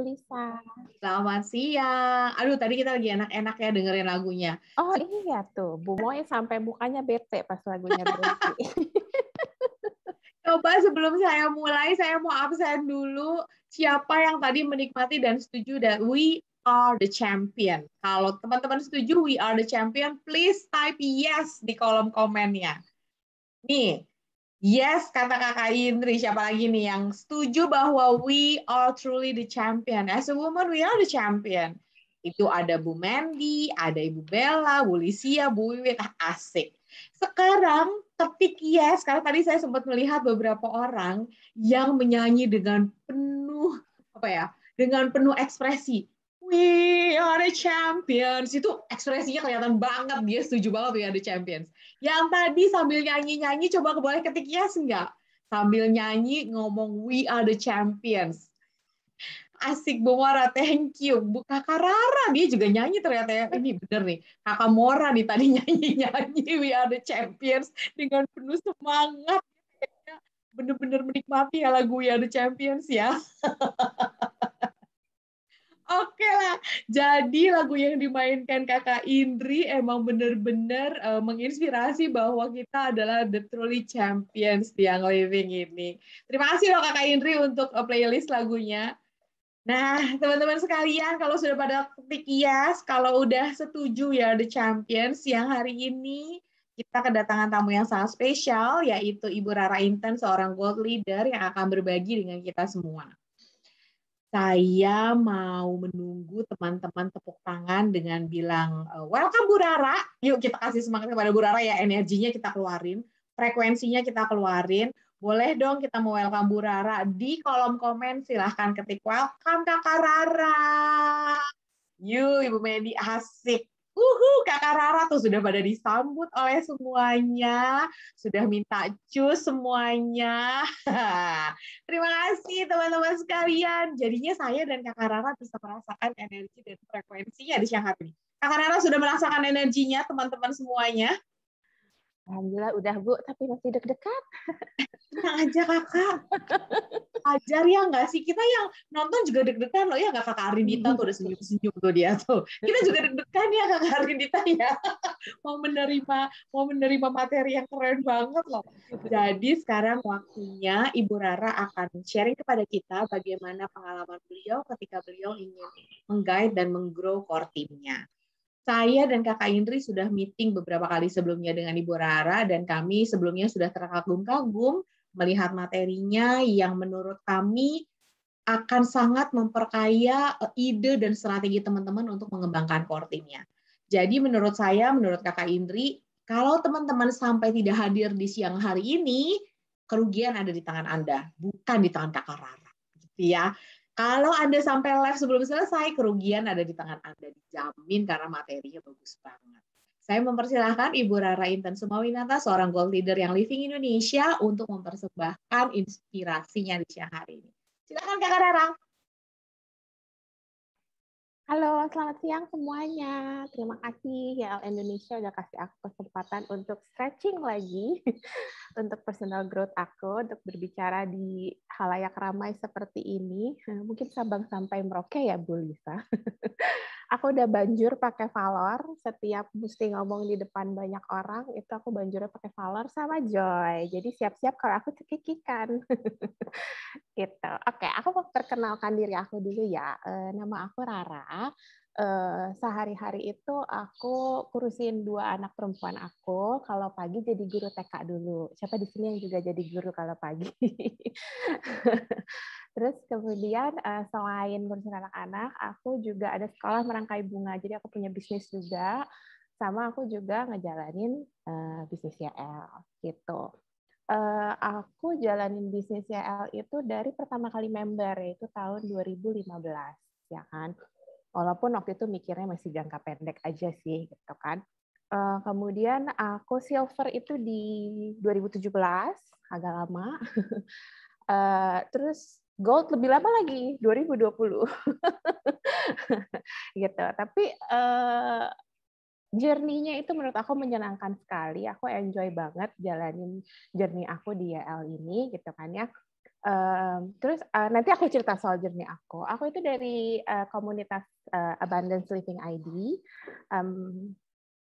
Bu Lisa. Selamat siang. Aduh, tadi kita lagi enak-enak ya dengerin lagunya. Oh iya tuh, Bu Moy sampai mukanya bete pas lagunya berhenti. Coba sebelum saya mulai, saya mau absen dulu. Siapa yang tadi menikmati dan setuju dan we are the champion. Kalau teman-teman setuju we are the champion, please type yes di kolom komennya. Nih, Yes, kata Kakak Indri. Siapa lagi nih yang setuju bahwa we are truly the champion. As a woman, we are the champion. Itu ada Bu Mandy, ada Ibu Bella, Bu Lisia, Bu Wiwit. Asik. Sekarang ketik yes, karena tadi saya sempat melihat beberapa orang yang menyanyi dengan penuh, apa ya, dengan penuh ekspresi. We are the champions. Itu ekspresinya kelihatan banget dia setuju banget we are the champions. Yang tadi sambil nyanyi-nyanyi, coba boleh ketik yes nggak? Sambil nyanyi ngomong we are the champions. Asik Bumara, thank you. Bu Kakak Rara, dia juga nyanyi ternyata ya. Ini bener nih, Kakak Mora nih tadi nyanyi-nyanyi We Are The Champions dengan penuh semangat. Bener-bener menikmati ya lagu We Are The Champions ya. Oke lah, jadi lagu yang dimainkan kakak Indri emang bener-bener uh, menginspirasi bahwa kita adalah the truly champions di Young Living ini. Terima kasih loh kakak Indri untuk eh, playlist lagunya. Nah, teman-teman sekalian, kalau sudah pada ketik yes, kalau udah setuju ya The Champions, siang hari ini kita kedatangan tamu yang sangat spesial, yaitu Ibu Rara Intan, seorang gold leader yang akan berbagi dengan kita semua saya mau menunggu teman-teman tepuk tangan dengan bilang eh, welcome Bu Rara. Yuk kita kasih semangat kepada Bu Rara ya, energinya kita keluarin, frekuensinya kita keluarin. Boleh dong kita mau welcome Bu Rara di kolom komen silahkan ketik welcome Kakak Rara. Yuk Ibu Medi asik Uhu, Kakak Rara tuh sudah pada disambut oleh semuanya, sudah minta cus semuanya. Terima kasih teman-teman sekalian. Jadinya saya dan Kakak Rara bisa merasakan energi dan frekuensinya di siang hari ini. Kakak Rara sudah merasakan energinya teman-teman semuanya. Alhamdulillah udah Bu, tapi masih deg-degan. Tenang aja kakak. Ajar ya nggak sih? Kita yang nonton juga deg-degan loh ya nggak kakak Arindita tuh udah senyum-senyum tuh dia tuh. Kita juga deg-degan ya kakak Arindita ya. Mau menerima mau menerima materi yang keren banget loh. Jadi sekarang waktunya Ibu Rara akan sharing kepada kita bagaimana pengalaman beliau ketika beliau ingin menggait dan menggrow core timnya saya dan Kakak Indri sudah meeting beberapa kali sebelumnya dengan Ibu Rara dan kami sebelumnya sudah terkagum-kagum melihat materinya yang menurut kami akan sangat memperkaya eh, ide dan strategi teman-teman untuk mengembangkan core Jadi menurut saya, menurut Kakak Indri, kalau teman-teman sampai tidak hadir di siang hari ini, kerugian ada di tangan Anda, bukan di tangan Kakak Rara. Gitu ya. Kalau Anda sampai live sebelum selesai, kerugian ada di tangan Anda. Dijamin karena materinya bagus banget. Saya mempersilahkan Ibu Rara Intan Sumawinata, seorang gold leader yang living Indonesia, untuk mempersembahkan inspirasinya di siang hari ini. Silakan Kakak Rara. Halo, selamat siang semuanya. Terima kasih ya Indonesia udah kasih aku kesempatan untuk stretching lagi untuk personal growth aku, untuk berbicara di halayak ramai seperti ini. Mungkin Sabang sampai Merauke ya, Bu Lisa. aku udah banjur pakai Valor setiap mesti ngomong di depan banyak orang itu aku banjurnya pakai Valor sama Joy jadi siap-siap kalau aku cekikikan gitu oke okay, aku perkenalkan diri aku dulu ya eh, nama aku Rara Eh, sehari-hari itu aku kurusin dua anak perempuan aku. Kalau pagi jadi guru TK dulu. Siapa di sini yang juga jadi guru kalau pagi? Terus kemudian eh, selain kurusin anak-anak, aku juga ada sekolah merangkai bunga. Jadi aku punya bisnis juga. Sama aku juga ngejalanin eh, bisnis YL gitu. aku jalanin bisnis YL itu dari pertama kali member yaitu tahun 2015 ya kan Walaupun waktu itu mikirnya masih jangka pendek aja sih gitu kan. Eh, kemudian aku silver itu di 2017 agak lama. Eh, terus gold lebih lama lagi 2020 gitu. Tapi uh, itu menurut aku menyenangkan sekali. Aku enjoy banget jalanin journey aku di YL ini gitu kan ya. Um, terus uh, nanti aku cerita soal journey aku. Aku itu dari uh, komunitas uh, Abundance Living ID. Um,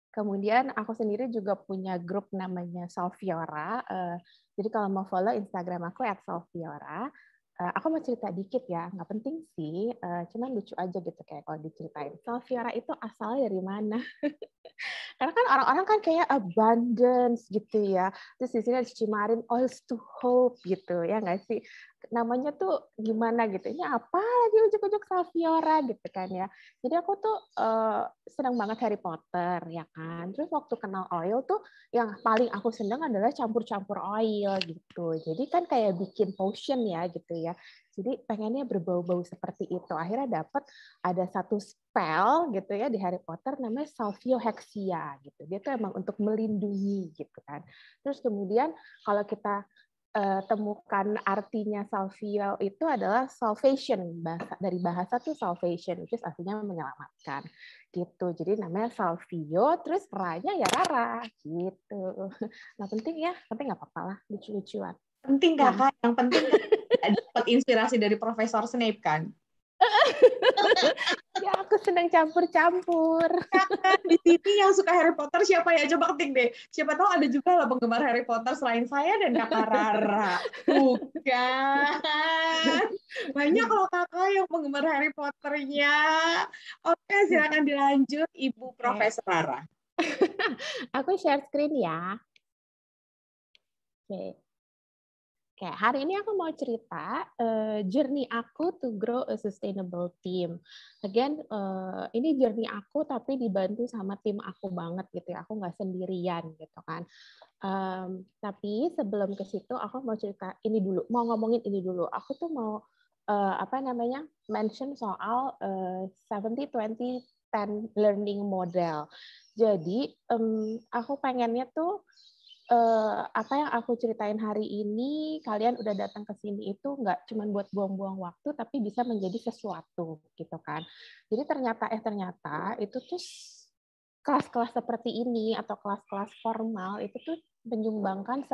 kemudian aku sendiri juga punya grup namanya Salviora. Uh, jadi kalau mau follow Instagram aku at @salviora. Eh, aku mau cerita dikit ya, nggak penting sih, uh, cuman lucu aja gitu kayak kalau diceritain. Salviara itu asalnya dari mana? Karena kan orang-orang kan kayak abundance gitu ya. Terus di sini ada Cimarin oils oh, to hope gitu ya nggak sih? namanya tuh gimana gitu ini apa lagi ujuk-ujuk Salviora gitu kan ya jadi aku tuh uh, senang banget Harry Potter ya kan terus waktu kenal oil tuh yang paling aku senang adalah campur-campur oil gitu jadi kan kayak bikin potion ya gitu ya jadi pengennya berbau-bau seperti itu akhirnya dapat ada satu spell gitu ya di Harry Potter namanya Salvio Hexia gitu dia tuh emang untuk melindungi gitu kan terus kemudian kalau kita Eh, temukan artinya salvia itu adalah salvation bahasa dari bahasa tuh salvation which artinya menyelamatkan gitu jadi namanya salvio terus ranya ya rara gitu nah penting ya penting nggak apa-apa lah lucu-lucuan penting nah. kakak yang penting kan dapat inspirasi dari Profesor Snape kan ya aku senang campur-campur. Di sini yang suka Harry Potter siapa ya? Coba ketik deh. Siapa tahu ada juga lah penggemar Harry Potter selain saya dan Kakak Rara. Bukan. Banyak kalau kakak yang penggemar Harry Potternya. Oke, silakan dilanjut Ibu Profesor Rara. aku share screen ya. Oke. Okay. Oke, hari ini aku mau cerita uh, journey aku to grow a sustainable team. Again, uh, ini journey aku tapi dibantu sama tim aku banget gitu ya. Aku nggak sendirian gitu kan. Um, tapi sebelum ke situ, aku mau cerita ini dulu. Mau ngomongin ini dulu. Aku tuh mau uh, apa namanya mention soal uh, 70-20-10 learning model. Jadi um, aku pengennya tuh uh, apa yang aku ceritain hari ini, kalian udah datang ke sini itu nggak cuma buat buang-buang waktu, tapi bisa menjadi sesuatu gitu kan. Jadi ternyata eh ternyata itu tuh kelas-kelas seperti ini atau kelas-kelas formal itu tuh menyumbangkan 10%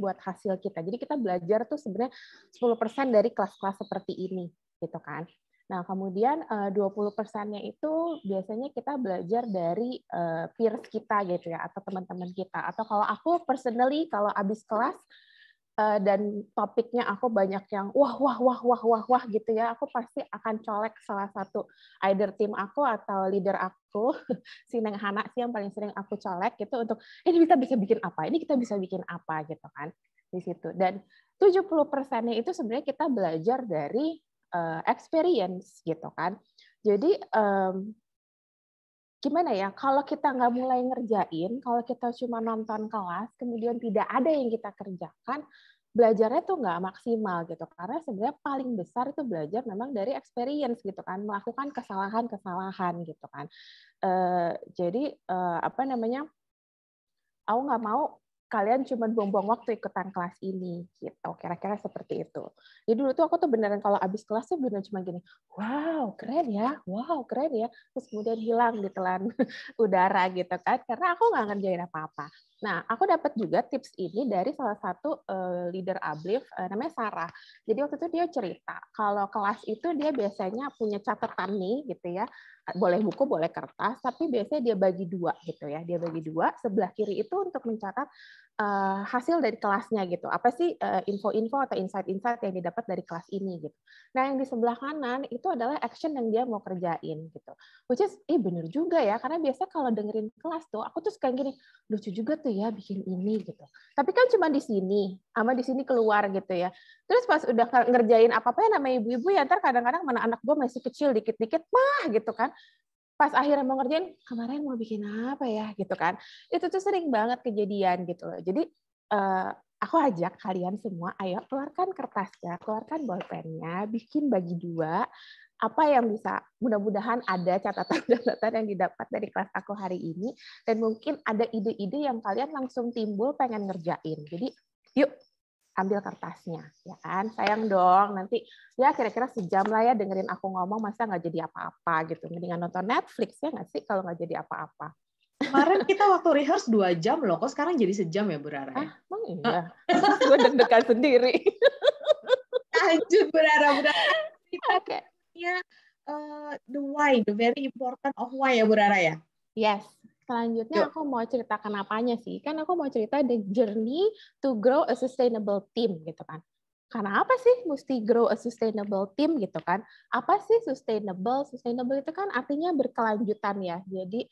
buat hasil kita. Jadi kita belajar tuh sebenarnya 10% dari kelas-kelas seperti ini gitu kan. Nah, kemudian 20 eh, persennya itu biasanya kita belajar dari eh, peers kita gitu ya, atau teman-teman kita. Atau kalau aku personally, kalau habis kelas, eh, dan topiknya aku banyak yang wah wah wah wah wah wah gitu ya aku pasti akan colek salah satu either tim aku atau leader aku si Neng Hana sih yang paling sering aku colek gitu untuk ini kita bisa bikin apa ini kita bisa bikin apa gitu kan di situ dan 70 persennya itu sebenarnya kita belajar dari uh, experience gitu kan. Jadi um, gimana ya kalau kita nggak mulai ngerjain, kalau kita cuma nonton kelas, kemudian tidak ada yang kita kerjakan, belajarnya tuh nggak maksimal gitu karena sebenarnya paling besar itu belajar memang dari experience gitu kan melakukan kesalahan-kesalahan gitu kan uh, jadi uh, apa namanya aku nggak mau kalian cuma buang-buang waktu ikutan kelas ini gitu kira-kira seperti itu jadi dulu tuh aku tuh beneran kalau abis kelas tuh beneran cuma gini wow keren ya wow keren ya terus kemudian hilang di gitu telan udara gitu kan karena aku nggak ngerjain apa-apa Nah, aku dapat juga tips ini dari salah satu uh, leader Ablif uh, eh, namanya Sarah. Jadi waktu itu dia cerita kalau kelas itu dia biasanya punya catatan nih gitu ya. Boleh buku, boleh kertas, tapi biasanya dia bagi dua gitu ya. Dia bagi dua, sebelah kiri itu untuk mencatat uh, hasil dari kelasnya gitu. Apa sih info-info uh, atau insight-insight yang didapat dari kelas ini gitu. Nah, yang di sebelah kanan itu adalah action yang dia mau kerjain gitu. Which is, eh bener juga ya, karena biasanya kalau dengerin kelas tuh, aku tuh suka gini, lucu juga tuh ya bikin ini gitu. Tapi kan cuma di sini, ama di sini keluar gitu ya. Terus pas udah ngerjain apa-apa ya namanya ibu-ibu ya ntar kadang-kadang mana anak gue masih kecil dikit-dikit mah gitu kan. Pas akhirnya mau ngerjain, kemarin mau bikin apa ya gitu kan. Itu tuh sering banget kejadian gitu loh. Jadi uh, aku ajak kalian semua, ayo keluarkan kertasnya, keluarkan bolpennya, bikin bagi dua, apa yang bisa mudah-mudahan ada catatan-catatan yang didapat dari kelas aku hari ini dan mungkin ada ide-ide yang kalian langsung timbul pengen ngerjain jadi yuk ambil kertasnya ya kan sayang dong nanti ya kira-kira sejam lah ya dengerin aku ngomong masa nggak jadi apa-apa gitu mendingan nonton Netflix ya nggak sih kalau nggak jadi apa-apa Kemarin kita waktu rehearse dua jam loh, kok sekarang jadi sejam ya berarti Ah, emang iya. Ah. Gue deg-degan sendiri. Lanjut berarti Rara, Oke. Okay selanjutnya uh, eh, the why, the very important of why ya Bu Rara ya. Yes. Selanjutnya Yo. aku mau cerita kenapanya sih. Kan aku mau cerita the journey to grow a sustainable team gitu kan. Karena apa sih mesti grow a sustainable team gitu kan? Apa sih sustainable? Sustainable itu kan artinya berkelanjutan ya. Jadi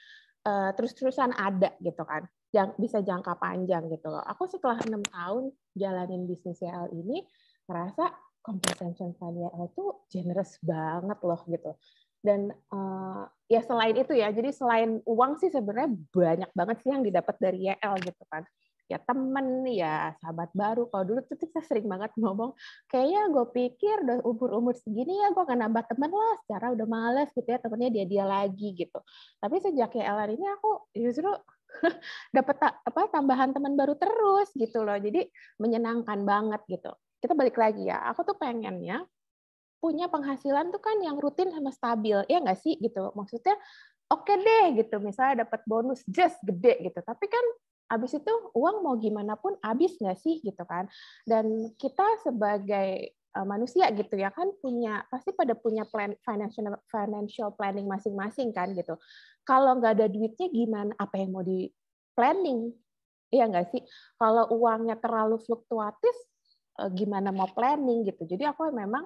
uh, terus-terusan ada gitu kan. Yang bisa jangka panjang gitu loh. Aku setelah enam tahun jalanin bisnis CL ini, merasa compensation Fania itu generous banget loh gitu dan uh, ya selain itu ya jadi selain uang sih sebenarnya banyak banget sih yang didapat dari YL gitu kan ya temen ya sahabat baru kalau dulu tuh saya sering banget ngomong kayaknya gue pikir udah umur umur segini ya gue akan nambah temen lah secara udah males gitu ya temennya dia dia lagi gitu tapi sejak YL ini aku justru dapat apa tambahan teman baru terus gitu loh jadi menyenangkan banget gitu kita balik lagi ya aku tuh pengennya punya penghasilan tuh kan yang rutin sama stabil ya nggak sih gitu maksudnya oke okay deh gitu misalnya dapat bonus just gede gitu tapi kan abis itu uang mau gimana pun abis nggak sih gitu kan dan kita sebagai eh, manusia gitu ya kan punya pasti pada punya plan financial financial planning masing-masing kan gitu kalau nggak ada duitnya gimana apa yang mau di planning Iya nggak sih? Kalau uangnya terlalu fluktuatif, Eh, gimana mau planning gitu. Jadi aku memang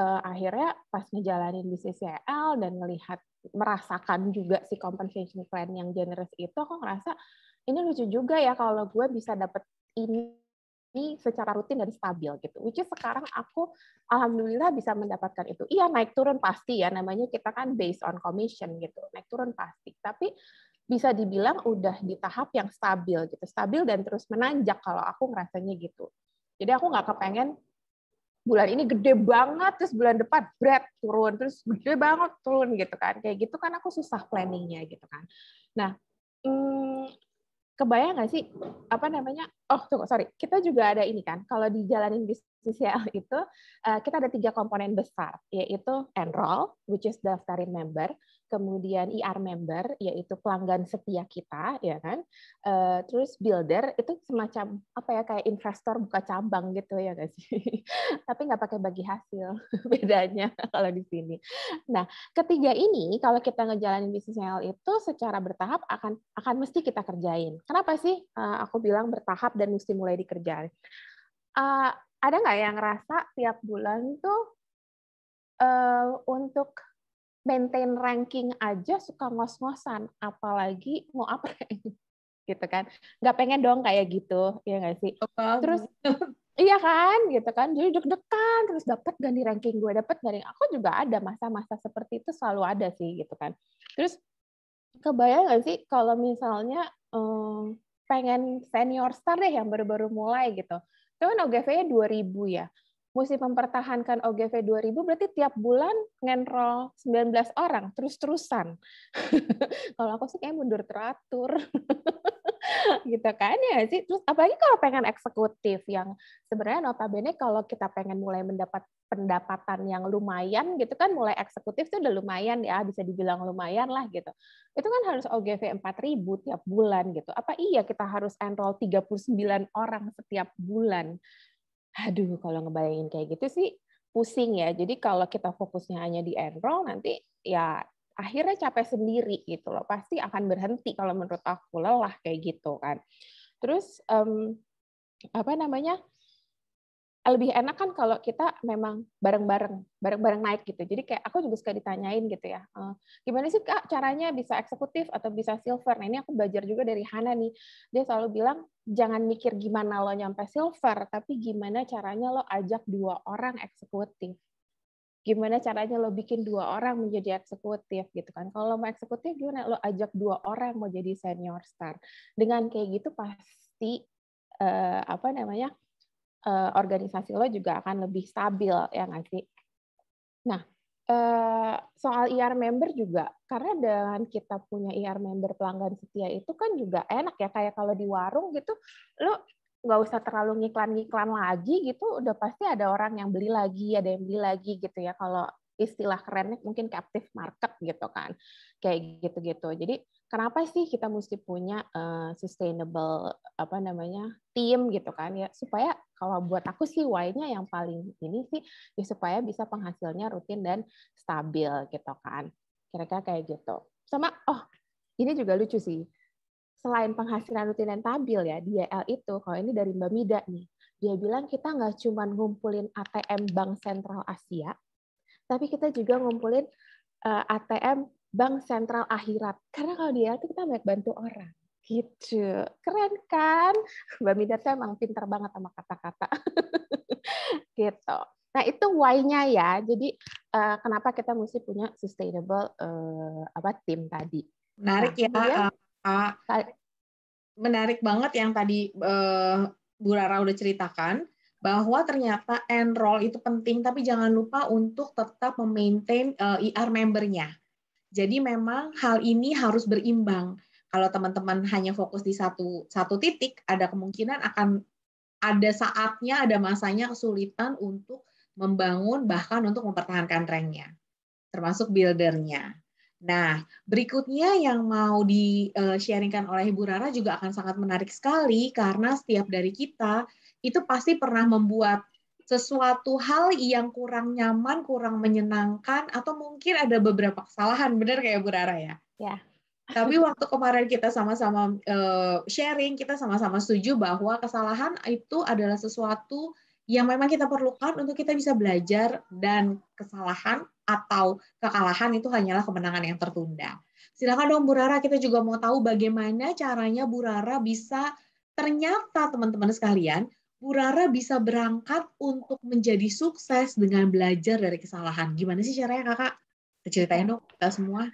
uh, akhirnya pas ngejalanin di CCL dan melihat merasakan juga si compensation plan yang generous itu aku ngerasa ini lucu juga ya kalau gue bisa dapet ini ini secara rutin dan stabil gitu. Which is sekarang aku alhamdulillah bisa mendapatkan itu. Iya naik turun pasti ya namanya kita kan based on commission gitu. Naik turun pasti. Tapi bisa dibilang udah di tahap yang stabil gitu. Stabil dan terus menanjak kalau aku ngerasanya gitu. Jadi aku nggak kepengen bulan ini gede banget terus bulan depan berat turun terus gede banget turun gitu kan kayak gitu kan aku susah planningnya gitu kan nah hmm, kebayang nggak sih apa namanya oh tunggu sorry kita juga ada ini kan kalau di jalanin bisnis ya itu eh, kita ada tiga komponen besar yaitu enroll which is daftarin member kemudian IR e member yaitu pelanggan setia kita ya kan uh, terus builder itu semacam apa ya kayak investor buka cabang gitu ya guys tapi nggak pakai bagi hasil bedanya kalau di sini nah ketiga ini kalau kita ngejalanin bisnis model itu secara bertahap akan akan mesti kita kerjain kenapa sih uh, aku bilang bertahap dan mesti mulai dikerjain uh, ada nggak yang rasa tiap bulan tuh uh, untuk maintain ranking aja suka ngos-ngosan, apalagi mau apa gitu kan. Nggak pengen dong kayak gitu, ya nggak sih? Apa? terus iya kan gitu kan jadi deg-degan terus dapat gak di ranking gue dapat gak aku juga ada masa-masa seperti itu selalu ada sih gitu kan terus kebayang nggak sih kalau misalnya um, pengen senior star deh yang baru-baru mulai gitu Cuman OGV-nya 2000 ya mesti mempertahankan OGV 2000 berarti tiap bulan ngenrol 19 orang terus-terusan. kalau aku sih kayak mundur teratur. gitu kan ya sih. Terus apalagi kalau pengen eksekutif yang sebenarnya notabene kalau kita pengen mulai mendapat pendapatan yang lumayan gitu kan mulai eksekutif itu udah lumayan ya bisa dibilang lumayan lah gitu. Itu kan harus OGV 4000 tiap bulan gitu. Apa iya kita harus enroll 39 orang setiap bulan? Aduh, kalau ngebayangin kayak gitu sih pusing ya. Jadi kalau kita fokusnya hanya di enroll nanti ya akhirnya capek sendiri gitu loh. Pasti akan berhenti kalau menurut aku lelah kayak gitu kan. Terus um, apa namanya? lebih enak kan kalau kita memang bareng-bareng, bareng-bareng naik gitu. Jadi kayak aku juga suka ditanyain gitu ya, e, gimana sih kak caranya bisa eksekutif atau bisa silver? Nah ini aku belajar juga dari Hana nih, dia selalu bilang jangan mikir gimana lo nyampe silver, tapi gimana caranya lo ajak dua orang eksekutif. Gimana caranya lo bikin dua orang menjadi eksekutif gitu kan? Kalau mau eksekutif gimana? Lo ajak dua orang mau jadi senior star. Dengan kayak gitu pasti eh, apa namanya? uh, organisasi lo juga akan lebih stabil ya nggak sih? Nah eh, soal IR e member juga karena dengan kita punya IR e member pelanggan setia itu kan juga enak ya kayak kalau di warung gitu lo nggak usah terlalu ngiklan-ngiklan lagi gitu udah pasti ada orang yang beli lagi ada yang beli lagi gitu ya kalau istilah kerennya mungkin captive market gitu kan kayak gitu-gitu jadi kenapa sih kita mesti punya uh, sustainable apa namanya tim gitu kan ya supaya kalau buat aku sih why-nya yang paling ini sih ya supaya bisa penghasilnya rutin dan stabil gitu kan kira-kira kayak gitu sama oh ini juga lucu sih selain penghasilan rutin dan stabil ya di YL itu kalau ini dari Mbak Mida nih dia bilang kita nggak cuma ngumpulin ATM Bank Sentral Asia tapi kita juga ngumpulin eh, ATM bank sentral akhirat. Karena kalau dia tuh kita banyak bantu orang. Gitu. Keren kan? Mbak Mida tuh emang pinter banget sama kata-kata. gitu. Nah, itu why-nya ya. Jadi uh, kenapa kita mesti punya sustainable uh, apa tim tadi. Menarik nah, ya. uh, uh, menarik banget yang tadi uh, Bu Rara udah ceritakan bahwa ternyata enroll itu penting tapi jangan lupa untuk tetap memaintain uh, IR e membernya jadi memang hal ini harus berimbang. Kalau teman-teman hanya fokus di satu satu titik, ada kemungkinan akan ada saatnya, ada masanya kesulitan untuk membangun bahkan untuk mempertahankan ranknya, termasuk buildernya. Nah, berikutnya yang mau di-sharingkan eh, oleh Ibu Rara juga akan sangat menarik sekali karena setiap dari kita itu pasti pernah membuat sesuatu hal yang kurang nyaman, kurang menyenangkan, atau mungkin ada beberapa kesalahan, benar kayak ya, Bu Rara ya? Ya. Tapi waktu kemarin kita sama-sama uh, sharing, kita sama-sama setuju bahwa kesalahan itu adalah sesuatu yang memang kita perlukan untuk kita bisa belajar dan kesalahan atau kekalahan itu hanyalah kemenangan yang tertunda. Silakan dong Bu Rara, kita juga mau tahu bagaimana caranya Bu Rara bisa ternyata teman-teman sekalian Bu Rara bisa berangkat untuk menjadi sukses dengan belajar dari kesalahan. Gimana sih caranya kakak? Ceritain dong kita semua.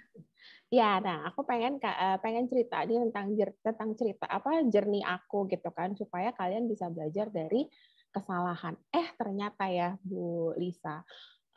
Ya, nah aku pengen eh, pengen cerita nih tentang tentang cerita apa jernih aku gitu kan supaya kalian bisa belajar dari kesalahan. Eh ternyata ya Bu Lisa,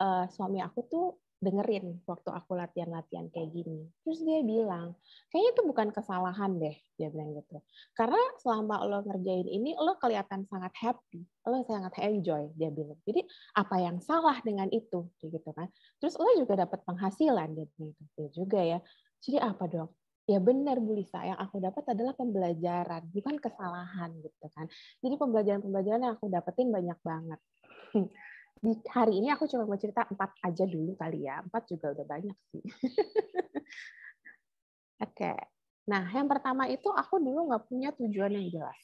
uh, suami aku tuh dengerin waktu aku latihan-latihan kayak gini. Terus dia bilang, kayaknya itu bukan kesalahan deh, dia bilang gitu. Karena selama lo ngerjain ini, lo kelihatan sangat happy, lo sangat enjoy, dia bilang. Jadi apa yang salah dengan itu, gitu kan. Terus lo juga dapat penghasilan, dia bilang gitu. Ya juga ya. Jadi apa dong? Ya benar Bu Lisa, yang aku dapat adalah pembelajaran, bukan kesalahan gitu kan. Jadi pembelajaran-pembelajaran yang aku dapetin banyak banget. di hari ini aku cuma mau cerita empat aja dulu kali ya. Empat juga udah banyak sih. Oke. okay. Nah, yang pertama itu aku dulu nggak punya tujuan yang jelas.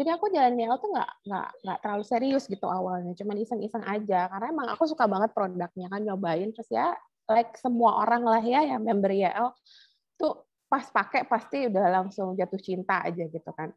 Jadi aku jalan YL tuh nggak nggak nggak terlalu serius gitu awalnya, cuman iseng-iseng aja. Karena emang aku suka banget produknya kan nyobain terus ya like semua orang lah ya yang member YL tuh pas pakai pasti udah langsung jatuh cinta aja gitu kan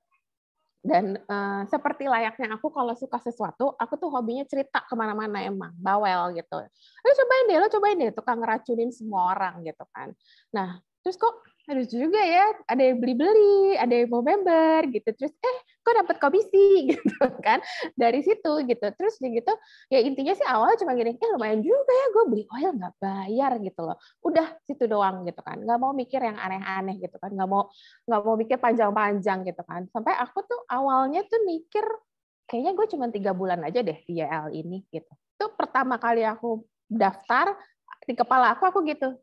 dan uh, seperti layaknya aku kalau suka sesuatu aku tuh hobinya cerita kemana-mana emang bawel gitu lo cobain deh lo cobain deh tukang ngeracunin semua orang gitu kan nah terus kok harus juga ya ada yang beli-beli ada yang mau member gitu terus eh kok dapat komisi gitu kan dari situ gitu terus gitu ya intinya sih awal cuma gini eh lumayan juga ya gue beli oil oh, ya nggak bayar gitu loh udah situ doang gitu kan nggak mau mikir yang aneh-aneh gitu kan nggak mau nggak mau mikir panjang-panjang gitu kan sampai aku tuh awalnya tuh mikir kayaknya gue cuma tiga bulan aja deh di YL ini gitu itu pertama kali aku daftar di kepala aku aku gitu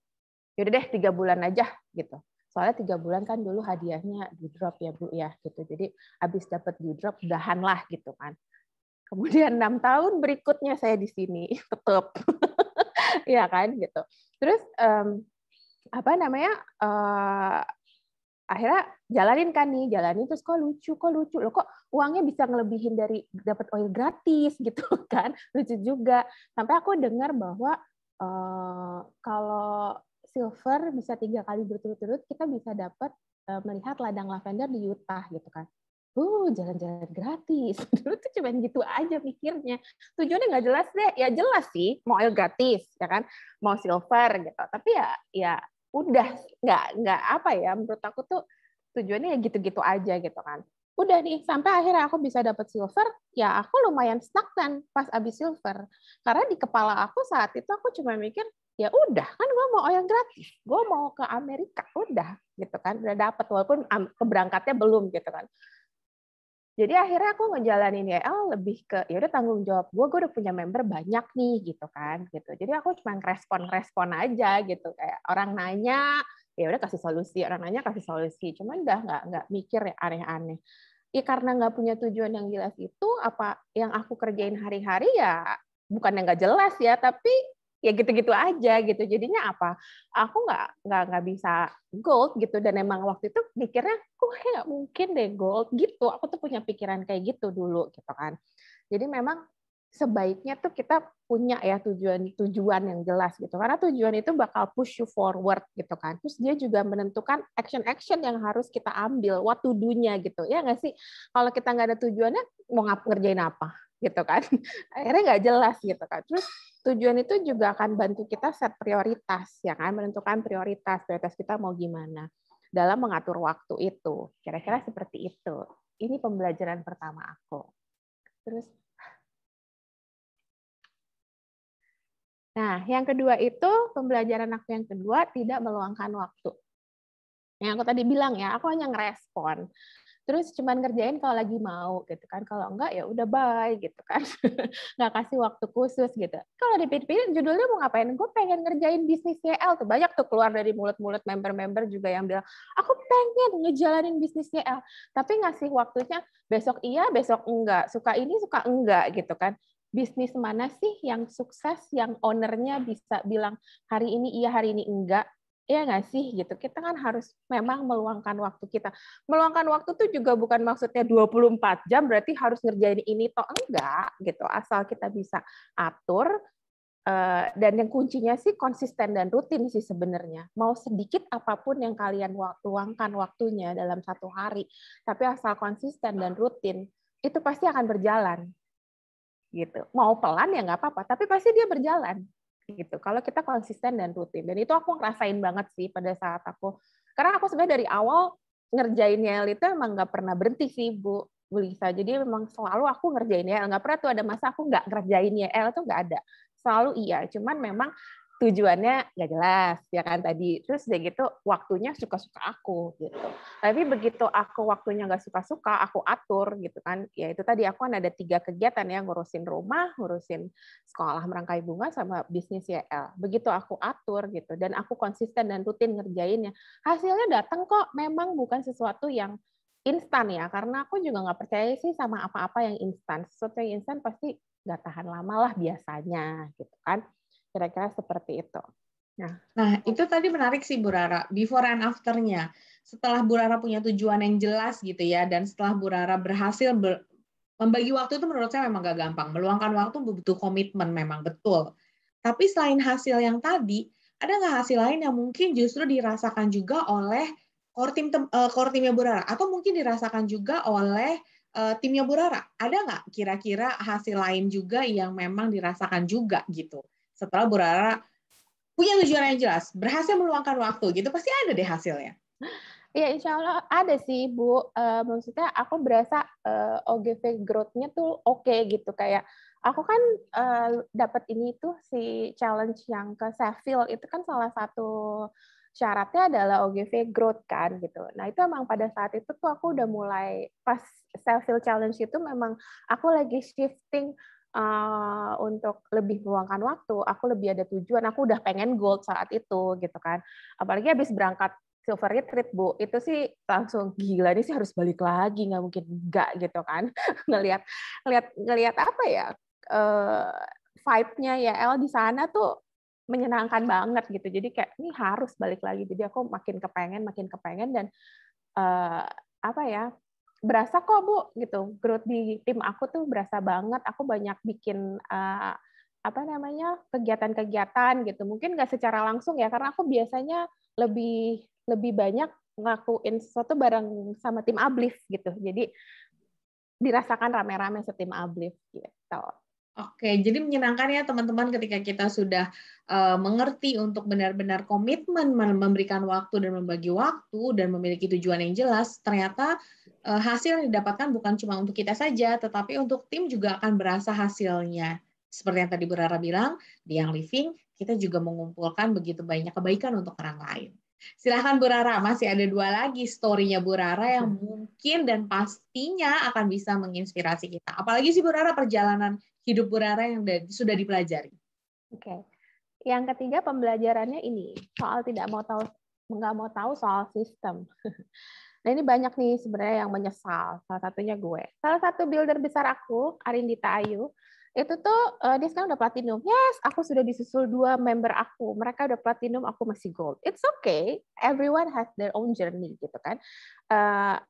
yaudah deh tiga bulan aja gitu soalnya tiga bulan kan dulu hadiahnya di drop ya bu ya gitu jadi habis dapat di drop udahan lah gitu kan kemudian enam tahun berikutnya saya di sini tetap ya kan gitu terus um, apa namanya uh, akhirnya jalanin kan nih jalanin terus kok lucu kok lucu lo kok uangnya bisa ngelebihin dari dapat oil gratis gitu kan lucu juga sampai aku dengar bahwa uh, kalau silver bisa tiga kali berturut-turut kita bisa dapat uh, melihat ladang lavender di Utah gitu kan uh jalan-jalan gratis dulu tuh cuman gitu aja pikirnya tujuannya nggak jelas deh ya jelas sih mau oil gratis ya kan mau silver gitu tapi ya ya udah nggak nggak apa ya menurut aku tuh tujuannya ya gitu-gitu aja gitu kan udah nih sampai akhirnya aku bisa dapat silver ya aku lumayan stuck kan pas abis silver karena di kepala aku saat itu aku cuma mikir ya udah kan gue mau yang gratis gue mau ke Amerika udah gitu kan udah dapat walaupun keberangkatnya belum gitu kan jadi akhirnya aku ngejalanin YL lebih ke ya udah tanggung jawab gue gue udah punya member banyak nih gitu kan gitu jadi aku cuma respon respon aja gitu kayak orang nanya ya udah kasih solusi orang nanya kasih solusi cuman udah nggak nggak mikir ya aneh-aneh ya karena nggak punya tujuan yang jelas itu apa yang aku kerjain hari-hari ya bukan yang nggak jelas ya tapi ya gitu-gitu aja gitu jadinya apa aku nggak nggak nggak bisa gold gitu dan emang waktu itu mikirnya aku nggak mungkin deh gold gitu aku tuh punya pikiran kayak gitu dulu gitu kan jadi memang sebaiknya tuh kita punya ya tujuan tujuan yang jelas gitu karena tujuan itu bakal push you forward gitu kan terus dia juga menentukan action action yang harus kita ambil what to do-nya gitu ya nggak sih kalau kita nggak ada tujuannya mau ngap ngerjain apa gitu kan akhirnya nggak jelas gitu kan terus tujuan itu juga akan bantu kita set prioritas, ya kan? Menentukan prioritas, prioritas kita mau gimana dalam mengatur waktu itu. Kira-kira hmm. seperti itu. Ini pembelajaran pertama aku. Terus, nah yang kedua itu pembelajaran aku yang kedua tidak meluangkan waktu. Yang aku tadi bilang ya, aku hanya ngerespon terus cuman ngerjain kalau lagi mau gitu kan kalau enggak ya udah bye gitu kan nggak kasih waktu khusus gitu kalau dipikir-pikir judulnya mau ngapain gue pengen ngerjain bisnis cl tuh banyak tuh keluar dari mulut-mulut member-member juga yang bilang aku pengen ngejalanin bisnis cl tapi ngasih waktunya besok iya besok enggak suka ini suka enggak gitu kan bisnis mana sih yang sukses yang ownernya bisa bilang hari ini iya hari ini enggak Iya nggak sih gitu. Kita kan harus memang meluangkan waktu kita. Meluangkan waktu tuh juga bukan maksudnya 24 jam berarti harus ngerjain ini toh enggak gitu. Asal kita bisa atur eh, dan yang kuncinya sih konsisten dan rutin sih sebenarnya. Mau sedikit apapun yang kalian luangkan waktunya dalam satu hari, tapi asal konsisten dan rutin, itu pasti akan berjalan. Gitu. Mau pelan ya nggak apa-apa, tapi pasti dia berjalan gitu. Kalau kita konsisten dan rutin. Dan itu aku ngerasain banget sih pada saat aku. Karena aku sebenarnya dari awal ngerjainnya itu emang nggak pernah berhenti sih Bu Bu Lisa. Jadi memang selalu aku ngerjainnya. Nggak pernah tuh ada masa aku nggak ngerjainnya. Eh, L itu nggak ada. Selalu iya. Cuman memang tujuannya nggak jelas ya kan tadi terus dia gitu waktunya suka-suka aku gitu tapi begitu aku waktunya nggak suka-suka aku atur gitu kan ya itu tadi aku kan ada tiga kegiatan ya ngurusin rumah ngurusin sekolah merangkai bunga sama bisnis YL begitu aku atur gitu dan aku konsisten dan rutin ngerjainnya hasilnya datang kok memang bukan sesuatu yang instan ya karena aku juga nggak percaya sih sama apa-apa yang instan sesuatu yang instan pasti nggak tahan lama lah biasanya gitu kan Kira-kira seperti itu. Ya. Nah, itu tadi menarik sih Bu Rara, before and after-nya. Setelah Bu Rara punya tujuan yang jelas gitu ya, dan setelah Bu Rara berhasil ber, membagi waktu itu menurut saya memang gak gampang. Meluangkan waktu butuh komitmen memang betul. Tapi selain hasil yang tadi, ada nggak hasil lain yang mungkin justru dirasakan juga oleh core tim uh, eh, core timnya Burara atau mungkin dirasakan juga oleh uh, timnya Burara? Ada nggak kira-kira hasil lain juga yang memang dirasakan juga gitu? setelah Bu Rara punya tujuan yang jelas, berhasil meluangkan waktu gitu, pasti ada deh hasilnya. Ya insya Allah ada sih Bu. Uh, maksudnya aku berasa uh, eh, OGV growth-nya tuh oke okay, gitu kayak aku kan uh, eh, dapat ini tuh si challenge yang ke Seville, itu kan salah satu syaratnya adalah OGV growth kan gitu. Nah itu emang pada saat itu tuh aku udah mulai pas Sheffield challenge itu memang aku lagi shifting uh, untuk lebih meluangkan waktu, aku lebih ada tujuan, aku udah pengen gold saat itu gitu kan. Apalagi habis berangkat silver retreat bu, itu sih langsung gila nih sih harus balik lagi nggak mungkin enggak gitu kan. ngelihat ngelihat ngelihat apa ya uh, vibe-nya ya El di sana tuh menyenangkan banget gitu. Jadi kayak ini harus balik lagi. Jadi aku makin kepengen, makin kepengen dan uh, apa ya berasa kok bu gitu growth di tim aku tuh berasa banget aku banyak bikin uh, apa namanya kegiatan-kegiatan gitu mungkin nggak secara langsung ya karena aku biasanya lebih lebih banyak ngakuin sesuatu bareng sama tim ablif gitu jadi dirasakan rame-rame setim ablif gitu Oke, jadi menyenangkan ya teman-teman ketika kita sudah uh, mengerti untuk benar-benar komitmen memberikan waktu dan membagi waktu dan memiliki tujuan yang jelas, ternyata uh, hasil yang didapatkan bukan cuma untuk kita saja, tetapi untuk tim juga akan berasa hasilnya. Seperti yang tadi Burara bilang, di Young living kita juga mengumpulkan begitu banyak kebaikan untuk orang lain. Silahkan Burara, masih ada dua lagi story-nya Bu yang mungkin dan pastinya akan bisa menginspirasi kita. Apalagi sih Burara perjalanan hidup Bu yang sudah dipelajari. Oke. Okay. Yang ketiga pembelajarannya ini soal tidak mau tahu nggak mau tahu soal sistem. Nah ini banyak nih sebenarnya yang menyesal. Salah satunya gue. Salah satu builder besar aku, Arindita Ayu, itu tuh uh, dia sekarang udah platinum. Yes, aku sudah disusul dua member aku. Mereka udah platinum, aku masih gold. It's okay. Everyone has their own journey gitu kan. Uh,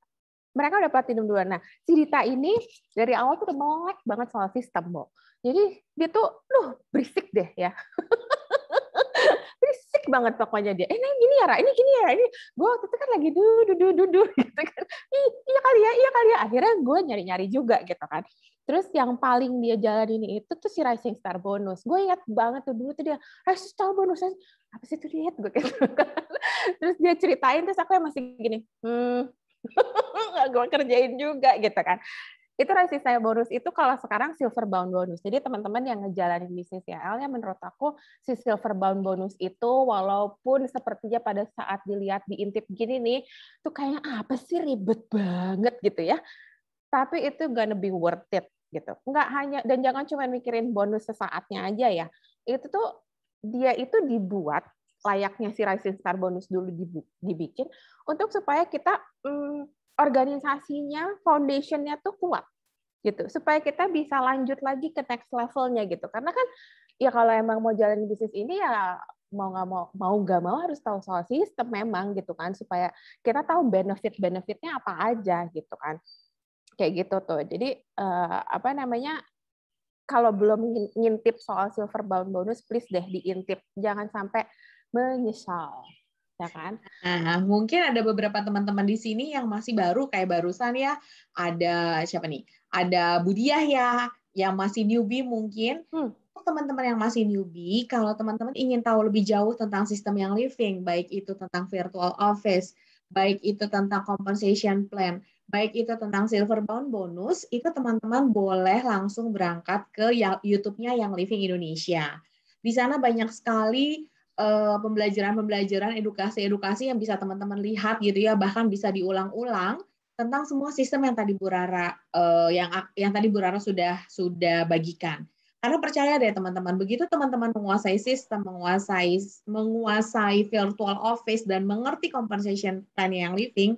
mereka udah platinum dua. Nah, si Dita ini dari awal tuh udah melek banget soal sistem, Bo. Jadi dia tuh, duh, berisik deh ya. berisik banget pokoknya dia. Eh, nah, gini ya, Ra. Ini gini ya, Ra. Ini gue waktu itu kan lagi duduk, duduk, duduk. gitu kan. iya kali ya, iya kali ya. Akhirnya gue nyari-nyari juga gitu kan. Terus yang paling dia jalan ini itu tuh si Rising Star Bonus. Gue ingat banget tuh dulu tuh dia Rising Star Bonus. Apa sih itu dia? gue gitu kan. Terus dia ceritain terus aku yang masih gini, hmm, nggak gue kerjain juga gitu kan itu resistance bonus itu kalau sekarang silver bound bonus. Jadi teman-teman yang ngejalanin bisnis al ya menurut aku si silver bound bonus itu walaupun sepertinya pada saat dilihat diintip gini nih tuh kayak apa sih ribet banget gitu ya. Tapi itu gak be worth it gitu. Nggak hanya dan jangan cuma mikirin bonus sesaatnya aja ya. Itu tuh dia itu dibuat layaknya si Rising Star Bonus dulu dibikin untuk supaya kita mm, organisasinya, foundationnya tuh kuat gitu supaya kita bisa lanjut lagi ke next levelnya gitu karena kan ya kalau emang mau jalan bisnis ini ya mau nggak mau mau nggak mau harus tahu soal sistem memang gitu kan supaya kita tahu benefit benefitnya apa aja gitu kan kayak gitu tuh jadi uh, apa namanya kalau belum ngintip soal silver bound bonus please deh diintip jangan sampai menyesal ya kan? Nah, mungkin ada beberapa teman-teman di sini yang masih baru kayak barusan ya. Ada siapa nih? Ada Budiah ya yang masih newbie mungkin. Hmm. Teman-teman yang masih newbie, kalau teman-teman ingin tahu lebih jauh tentang sistem yang living, baik itu tentang virtual office, baik itu tentang compensation plan, baik itu tentang silver silverbound bonus, itu teman-teman boleh langsung berangkat ke ya-, YouTube-nya yang Living Indonesia. Di sana banyak sekali Eh, pembelajaran-pembelajaran, edukasi-edukasi yang bisa teman-teman lihat gitu ya, bahkan bisa diulang-ulang tentang semua sistem yang tadi Bu Rara eh, yang yang tadi Bu sudah sudah bagikan. Karena percaya deh teman-teman, begitu teman-teman menguasai sistem, menguasai menguasai virtual office dan mengerti compensation plan yang living,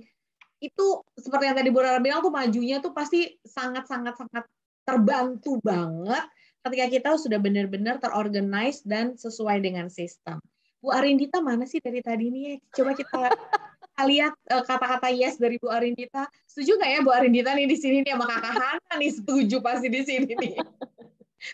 itu seperti yang tadi Bu Rara bilang tuh majunya tuh pasti sangat-sangat sangat terbantu banget ketika kita sudah benar-benar terorganize dan sesuai dengan sistem. Bu Arindita mana sih dari tadi nih? Coba kita lihat eh, kata-kata yes dari Bu Arindita. Setuju nggak ya Bu Arindita nih di sini nih sama Kakak Hana nih setuju pasti di sini nih.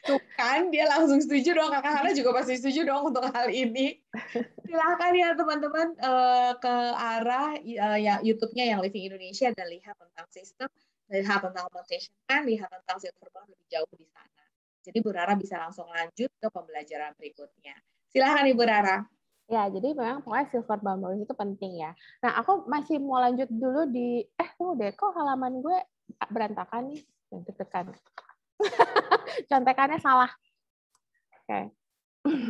Tuh kan dia langsung setuju dong Kakak Hana juga pasti setuju dong untuk hal ini. Silahkan ya teman-teman eh, ke arah eh, ya YouTube-nya yang Living Indonesia dan lihat tentang sistem, lihat tentang plantation kan, lihat tentang silver lebih jauh di sana. Jadi Bu Rara bisa langsung lanjut ke pembelajaran berikutnya. Silahkan Ibu Rara. Ya, jadi memang pokoknya silver ini itu penting ya. Nah, aku masih mau lanjut dulu di, eh tunggu deh, kok halaman gue berantakan nih? Dan tekan. Contekannya salah. Oke. Okay.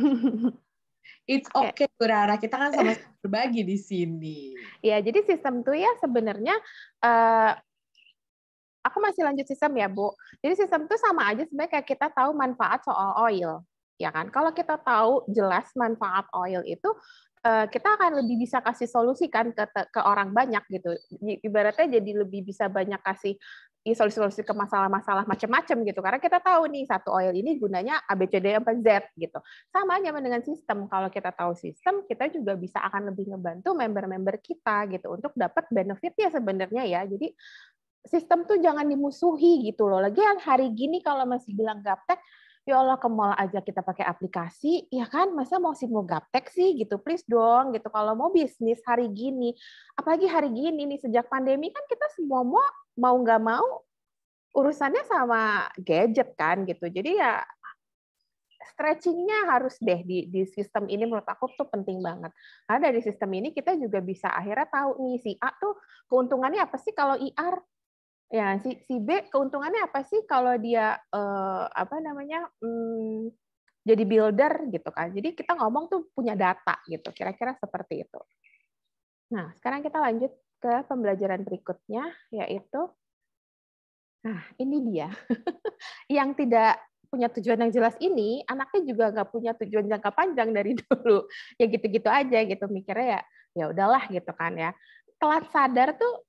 It's okay, Bu Rara. Kita kan sama-sama berbagi di sini. Ya, jadi sistem tuh ya sebenarnya uh, aku masih lanjut sistem ya, Bu. Jadi sistem itu sama aja sebenarnya kayak kita tahu manfaat soal oil, ya kan? Kalau kita tahu jelas manfaat oil itu eh, kita akan lebih bisa kasih solusi kan ke, ke orang banyak gitu. Ibaratnya jadi lebih bisa banyak kasih solusi-solusi ke masalah-masalah macam-macam gitu. Karena kita tahu nih satu oil ini gunanya ABCD sampai e, Z gitu. Sama aja dengan sistem. Kalau kita tahu sistem, kita juga bisa akan lebih ngebantu member-member kita gitu untuk dapat benefitnya sebenarnya ya. Jadi sistem tuh jangan dimusuhi gitu loh. Lagian hari gini kalau masih bilang gaptek, ya Allah ke mall aja kita pakai aplikasi, ya kan? Masa mau sih mau gaptek sih gitu, please dong gitu. Kalau mau bisnis hari gini, apalagi hari gini ini sejak pandemi kan kita semua mau mau nggak mau urusannya sama gadget kan gitu. Jadi ya stretchingnya harus deh di, di sistem ini menurut aku tuh penting banget. Karena dari sistem ini kita juga bisa akhirnya tahu nih si A tuh keuntungannya apa sih kalau IR Ya, si, si B keuntungannya apa sih kalau dia eh, apa namanya hmm, jadi builder gitu kan? Jadi kita ngomong tuh punya data gitu, kira-kira seperti itu. Nah, sekarang kita lanjut ke pembelajaran berikutnya yaitu nah ini dia yang tidak punya tujuan yang jelas ini anaknya juga nggak punya tujuan jangka panjang dari dulu ya gitu-gitu aja gitu mikirnya ya ya udahlah gitu kan ya telat sadar tuh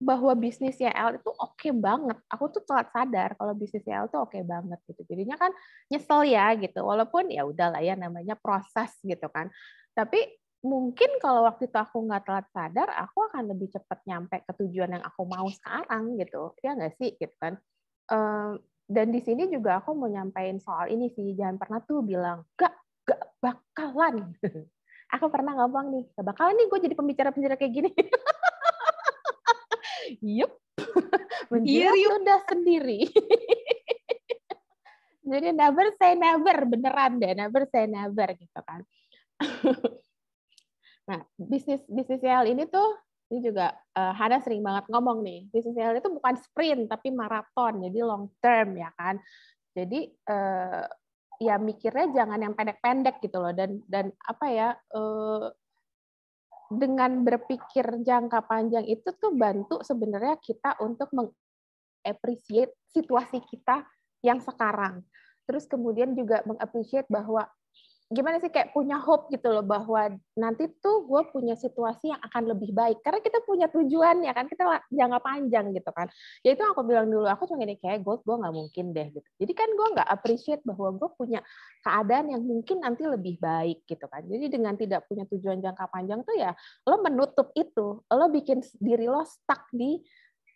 bahwa bisnisnya L itu oke okay banget. Aku tuh telat sadar kalau bisnisnya L itu oke okay banget gitu. Jadinya kan nyesel ya gitu. Walaupun ya udahlah ya namanya proses gitu kan. Tapi mungkin kalau waktu itu aku nggak telat sadar, aku akan lebih cepat nyampe ke tujuan yang aku mau sekarang gitu. Ya nggak sih gitu kan. Dan di sini juga aku mau nyampein soal ini sih. Jangan pernah tuh bilang gak gak bakalan. Aku pernah ngomong nih, gak bakalan nih gue jadi pembicara-pembicara kayak gini. yup menjilat yep. udah sendiri jadi never say never beneran deh never say never gitu kan nah bisnis bisnis hal ini tuh ini juga uh, Hana sering banget ngomong nih bisnis hal itu bukan sprint tapi maraton jadi long term ya kan jadi uh, ya mikirnya jangan yang pendek-pendek gitu loh dan dan apa ya uh, dengan berpikir jangka panjang itu tuh bantu sebenarnya kita untuk mengapresiasi situasi kita yang sekarang. Terus kemudian juga mengapresiasi bahwa gimana sih kayak punya hope gitu loh bahwa nanti tuh gue punya situasi yang akan lebih baik karena kita punya tujuan ya kan kita jangka panjang gitu kan ya itu aku bilang dulu aku cuma gini kayak gue gue nggak mungkin deh gitu jadi kan gue nggak appreciate bahwa gue punya keadaan yang mungkin nanti lebih baik gitu kan jadi dengan tidak punya tujuan jangka panjang tuh ya lo menutup itu lo bikin diri lo stuck di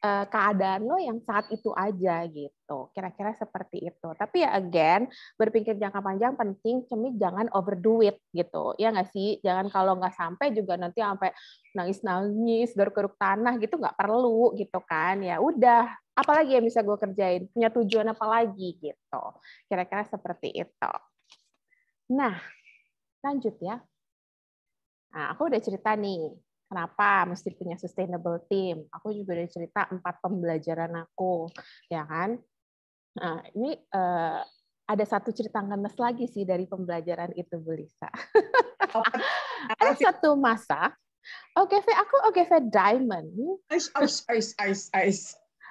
Eh, keadaan lo yang saat itu aja gitu. Kira-kira seperti itu. Tapi ya again, berpikir jangka panjang penting, cemi jangan overdo it gitu. Ya nggak sih? Jangan kalau nggak sampai juga nanti sampai nangis-nangis, doruk-doruk tanah gitu nggak perlu gitu kan. Ya udah, apalagi yang bisa gue kerjain? Punya tujuan apa lagi gitu. Kira-kira seperti itu. Nah, lanjut ya. Nah, aku udah cerita nih Kenapa mesti punya sustainable team? Aku juga udah cerita empat pembelajaran aku, ya kan? Nah, ini uh, ada satu cerita ngenes lagi sih dari pembelajaran itu, Bu Lisa. Oh, ada satu masa, OGV oh, aku OGV oh, Diamond. Ice, ice, ice, ice, ice.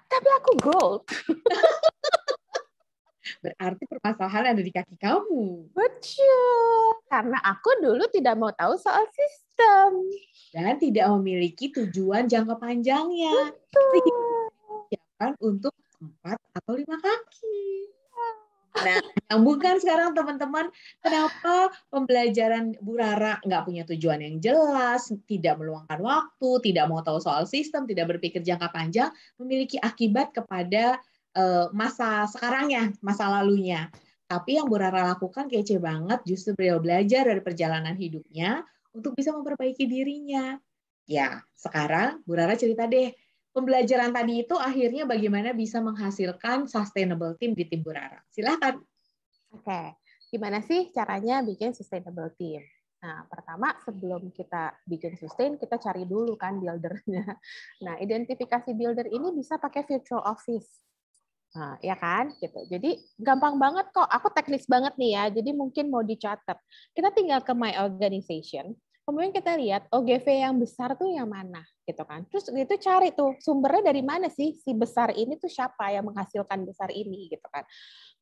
Tapi aku gold. Berarti permasalahan ada di kaki kamu. Betul. Karena aku dulu tidak mau tahu soal sis Sistem dan tidak memiliki tujuan jangka panjangnya. Siapkan untuk empat atau lima kaki. Nah, bukan sekarang teman-teman, kenapa pembelajaran Burara nggak punya tujuan yang jelas, tidak meluangkan waktu, tidak mau tahu soal sistem, tidak berpikir jangka panjang, memiliki akibat kepada uh, masa sekarangnya, masa lalunya. Tapi yang Burara lakukan kece banget, justru beliau belajar dari perjalanan hidupnya untuk bisa memperbaiki dirinya. Ya, sekarang Bu Rara cerita deh, pembelajaran tadi itu akhirnya bagaimana bisa menghasilkan sustainable team di tim Bu Rara. Silahkan. Oke, okay. gimana sih caranya bikin sustainable team? Nah, pertama sebelum kita bikin sustain, kita cari dulu kan buildernya. Nah, identifikasi builder ini bisa pakai virtual office. Nah, ya kan? Gitu. Jadi gampang banget kok. Aku teknis banget nih ya. Jadi mungkin mau dicatat. Kita tinggal ke my organization. Kemudian kita lihat OGV yang besar tuh yang mana, gitu kan? Terus itu cari tuh sumbernya dari mana sih si besar ini tuh siapa yang menghasilkan besar ini, gitu kan?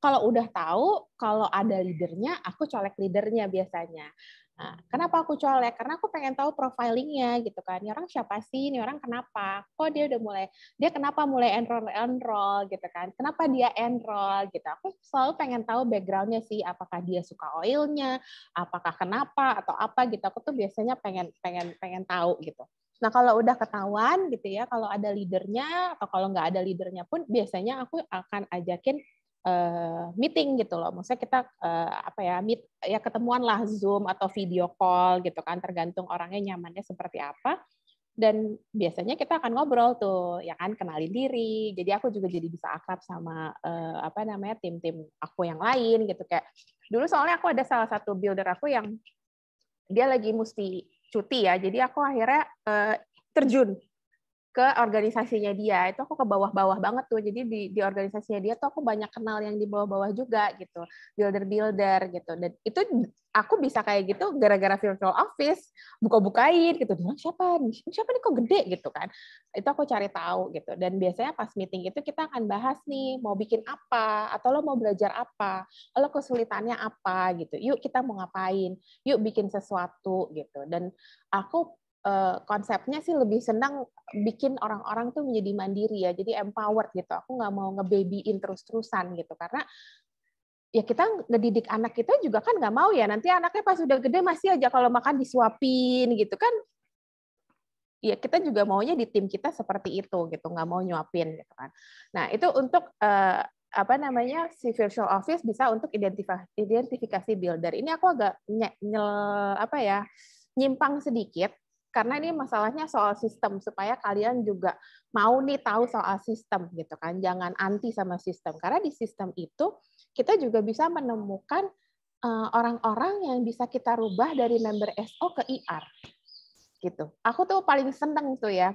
Kalau udah tahu, kalau ada leadernya, aku colek leadernya biasanya. Nah, kenapa aku colek? Karena aku pengen tahu profilingnya gitu kan. Ini orang siapa sih? Ini orang kenapa? Kok dia udah mulai? Dia kenapa mulai enroll enroll gitu kan? Kenapa dia enroll gitu? Aku selalu pengen tahu backgroundnya sih. Apakah dia suka oilnya? Apakah kenapa atau apa gitu? Aku tuh biasanya pengen pengen pengen tahu gitu. Nah kalau udah ketahuan gitu ya, kalau ada leadernya atau kalau nggak ada leadernya pun biasanya aku akan ajakin uh, meeting gitu loh. Maksudnya kita uh, apa ya meet ya ketemuan lah Zoom atau video call gitu kan tergantung orangnya nyamannya seperti apa. Dan biasanya kita akan ngobrol tuh, ya kan kenalin diri. Jadi aku juga jadi bisa akrab sama uh, apa namanya tim-tim aku yang lain gitu kayak. Dulu soalnya aku ada salah satu builder aku yang dia lagi mesti cuti ya. Jadi aku akhirnya uh, terjun ke organisasinya dia itu aku ke bawah-bawah banget tuh jadi di di organisasinya dia tuh aku banyak kenal yang di bawah-bawah juga gitu builder builder gitu dan itu aku bisa kayak gitu gara-gara virtual office buka-bukain gitu dia siapa nih siapa nih kok gede gitu kan itu aku cari tahu gitu dan biasanya pas meeting itu kita akan bahas nih mau bikin apa atau lo mau belajar apa lo kesulitannya apa gitu yuk kita mau ngapain yuk bikin sesuatu gitu dan aku Eh, konsepnya sih lebih senang bikin orang-orang tuh menjadi mandiri ya jadi empowered gitu aku nggak mau ngebabyin terus-terusan gitu karena ya kita ngedidik anak kita juga kan nggak mau ya nanti anaknya pas udah gede masih aja kalau makan disuapin gitu kan ya kita juga maunya di tim kita seperti itu gitu nggak mau nyuapin gitu kan nah itu untuk uh, apa namanya si virtual office bisa untuk identifikasi builder. Ini aku agak nyel apa ya nyimpang sedikit karena ini masalahnya soal sistem supaya kalian juga mau nih tahu soal sistem gitu kan jangan anti sama sistem karena di sistem itu kita juga bisa menemukan eh, orang-orang yang bisa kita rubah dari member SO ke IR gitu aku tuh paling seneng tuh ya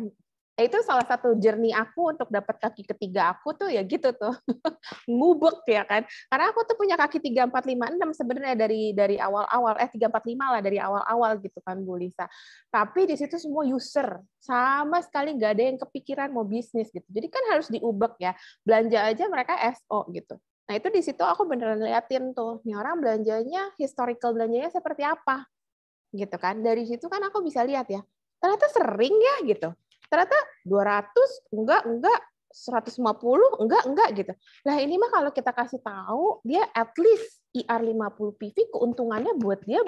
itu salah satu jernih aku untuk dapat kaki ketiga aku tuh ya gitu tuh ngubek ya kan karena aku tuh punya kaki tiga empat lima enam sebenarnya dari dari awal awal eh tiga empat lima lah dari awal awal gitu kan Bu Lisa tapi di situ semua user sama sekali nggak ada yang kepikiran mau bisnis gitu jadi kan harus diubek ya belanja aja mereka SO gitu nah itu di situ aku beneran liatin tuh nih orang belanjanya historical belanjanya seperti apa gitu kan dari situ kan aku bisa lihat ya ternyata sering ya gitu ternyata 200 enggak enggak 150 enggak enggak gitu. Nah, ini mah kalau kita kasih tahu dia at least IR 50 PV keuntungannya buat dia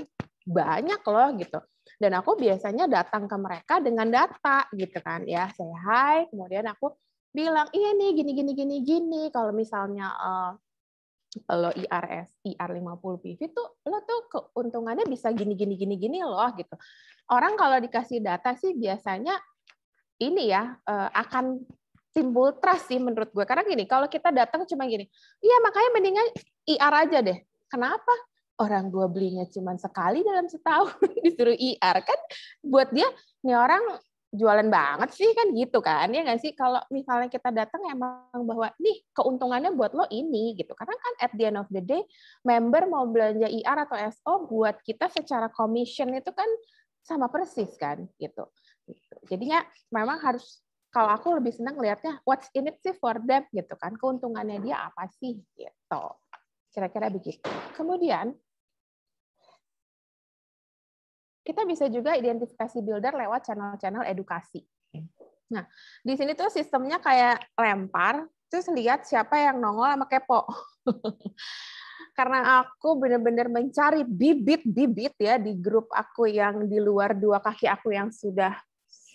banyak loh gitu. Dan aku biasanya datang ke mereka dengan data gitu kan ya. Saya hai, kemudian aku bilang, "Iya nih gini gini gini gini kalau misalnya uh, lo IRS IR 50 PV tuh lo tuh keuntungannya bisa gini gini gini gini loh gitu. Orang kalau dikasih data sih biasanya ini ya eh, akan timbul trust sih menurut gue. Karena gini, kalau kita datang cuma gini, iya makanya mendingan IR aja deh. Kenapa? Orang gue belinya cuma sekali dalam setahun disuruh IR kan buat dia ini orang jualan banget sih kan gitu kan ya nggak sih kalau misalnya kita datang emang bahwa nih keuntungannya buat lo ini gitu karena kan at the end of the day member mau belanja IR atau SO buat kita secara commission itu kan sama persis kan gitu Jadinya memang harus kalau aku lebih senang lihatnya what's in it sih for them gitu kan keuntungannya dia apa sih gitu kira-kira begitu kemudian kita bisa juga identifikasi builder lewat channel-channel edukasi nah di sini tuh sistemnya kayak lempar terus lihat siapa yang nongol sama kepo karena aku benar-benar mencari bibit-bibit ya di grup aku yang di luar dua kaki aku yang sudah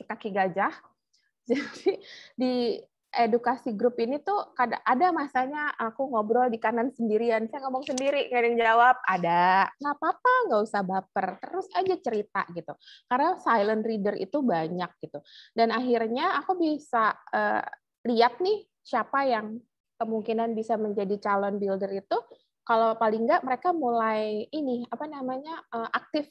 kaki gajah. Jadi di edukasi grup ini tuh ada masanya aku ngobrol di kanan sendirian saya ngomong sendiri nggak ada yang jawab ada nggak apa-apa nggak usah baper terus aja cerita gitu karena silent reader itu banyak gitu dan akhirnya aku bisa uh, lihat nih siapa yang kemungkinan bisa menjadi calon builder itu kalau paling nggak mereka mulai ini apa namanya eh, aktif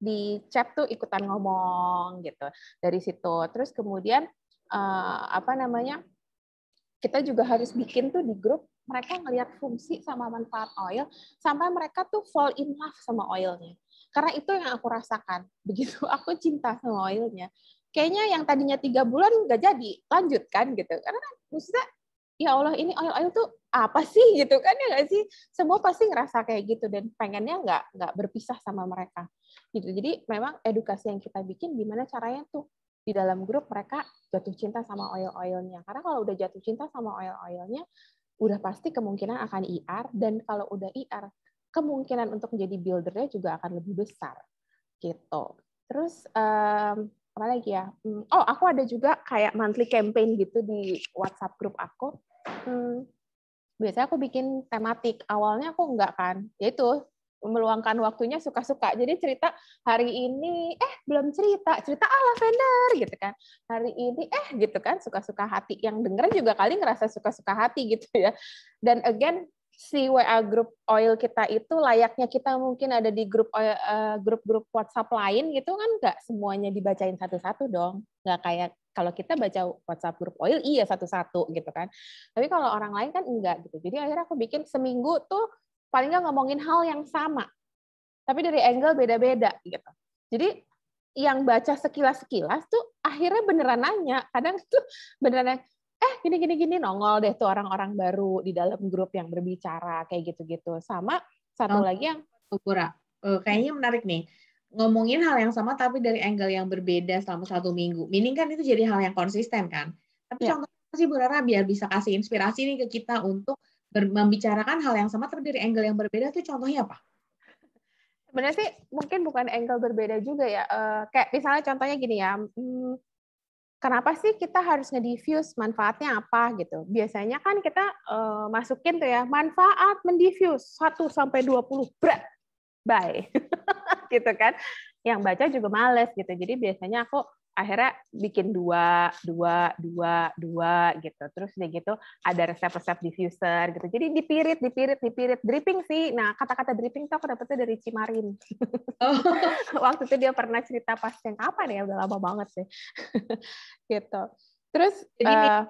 di chat tuh ikutan ngomong gitu dari situ. Terus kemudian uh, apa namanya? Kita juga harus bikin tuh di grup mereka ngelihat fungsi sama manfaat oil sampai mereka tuh fall in love sama oilnya. Karena itu yang aku rasakan. Begitu aku cinta sama oilnya. Kayaknya yang tadinya tiga bulan nggak jadi, lanjutkan gitu. Karena maksudnya ya Allah ini oil-oil tuh apa sih gitu kan ya nggak sih semua pasti ngerasa kayak gitu dan pengennya nggak nggak berpisah sama mereka gitu jadi memang edukasi yang kita bikin gimana caranya tuh di dalam grup mereka jatuh cinta sama oil oilnya karena kalau udah jatuh cinta sama oil oilnya udah pasti kemungkinan akan IR dan kalau udah IR kemungkinan untuk menjadi buildernya juga akan lebih besar gitu terus um, apa lagi ya hmm, oh aku ada juga kayak monthly campaign gitu di WhatsApp grup aku hmm, biasanya aku bikin tematik awalnya aku enggak kan yaitu meluangkan waktunya suka-suka. Jadi cerita hari ini eh belum cerita, cerita ah lavender gitu kan. Hari ini eh gitu kan suka-suka hati. Yang denger juga kali ngerasa suka-suka hati gitu ya. Dan again si WA grup oil kita itu layaknya kita mungkin ada di grup eh, grup-grup WhatsApp lain gitu kan nggak semuanya dibacain satu-satu dong nggak kayak kalau kita baca WhatsApp grup oil iya satu-satu gitu kan tapi kalau orang lain kan enggak gitu jadi akhirnya aku bikin seminggu tuh paling nggak ngomongin hal yang sama, tapi dari angle beda-beda gitu. Jadi yang baca sekilas-sekilas tuh akhirnya beneran nanya, kadang tuh beneran nanya, eh gini gini gini nongol deh tuh orang-orang baru di dalam grup yang berbicara kayak gitu-gitu. Sama satu oh, lagi yang Kura, uh, oh, kayaknya menarik nih ngomongin hal yang sama tapi dari angle yang berbeda selama satu minggu. mining kan itu jadi hal yang konsisten kan. Tapi ya. contohnya sih Bu Rara biar bisa kasih inspirasi nih ke kita untuk membicarakan hal yang sama tapi dari angle yang berbeda tuh contohnya apa? Sebenarnya sih mungkin bukan angle berbeda juga ya. Eh, kayak misalnya contohnya gini ya, hmm, kenapa sih kita harus ngedifuse manfaatnya apa gitu. Biasanya kan kita eh, masukin tuh ya manfaat mendiffuse 1 sampai 20 berat. Bye. gitu kan. Yang baca juga males gitu. Jadi biasanya aku akhirnya bikin dua, dua, dua, dua gitu. Terus dia gitu ada resep-resep diffuser gitu. Jadi dipirit, dipirit, dipirit. Dripping sih. Nah kata-kata dripping tuh aku dapetnya dari Cimarin. Oh. Waktu itu dia pernah cerita pas yang kapan ya? Udah lama banget sih. gitu. Terus Jadi, uh,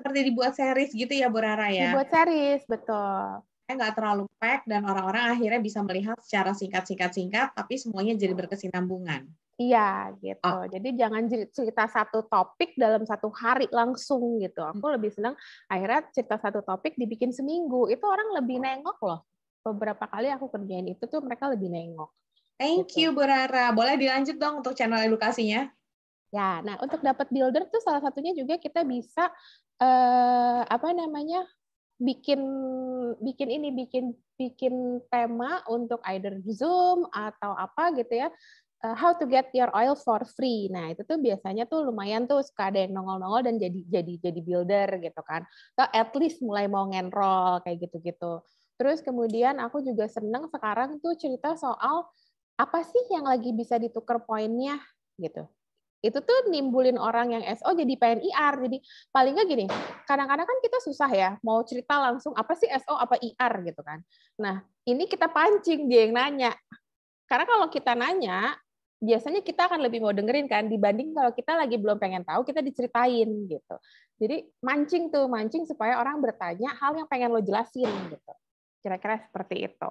seperti dibuat series gitu ya Bu ya? Dibuat series, betul eh, nggak terlalu pack dan orang-orang akhirnya bisa melihat secara singkat-singkat-singkat, tapi semuanya jadi berkesinambungan. Iya gitu. Oh. Jadi jangan cerita satu topik dalam satu hari langsung gitu. Aku hmm. lebih senang akhirnya cerita satu topik dibikin seminggu. Itu orang lebih oh. nengok loh. Beberapa kali aku kerjain itu tuh mereka lebih nengok. Thank gitu. you Bu Boleh dilanjut dong untuk channel edukasinya? Ya, nah untuk dapat builder tuh salah satunya juga kita bisa eh, apa namanya bikin bikin ini bikin bikin tema untuk either Zoom atau apa gitu ya. Eh, how to get your oil for free. Nah, itu tuh biasanya tuh lumayan tuh suka ada yang nongol-nongol dan jadi jadi jadi builder gitu kan. Atau at least mulai mau ngenrol kayak gitu-gitu. Terus kemudian aku juga seneng sekarang tuh cerita soal apa sih yang lagi bisa ditukar poinnya gitu. Itu tuh nimbulin orang yang SO jadi PNIR. Jadi paling nggak gini, kadang-kadang kan kita susah ya mau cerita langsung apa sih SO apa IR gitu kan. Nah, ini kita pancing dia yang nanya. Karena kalau kita nanya, biasanya kita akan lebih mau dengerin kan dibanding kalau kita lagi belum pengen tahu kita diceritain gitu. Jadi mancing tuh mancing supaya orang bertanya hal yang pengen lo jelasin gitu. Kira-kira seperti itu.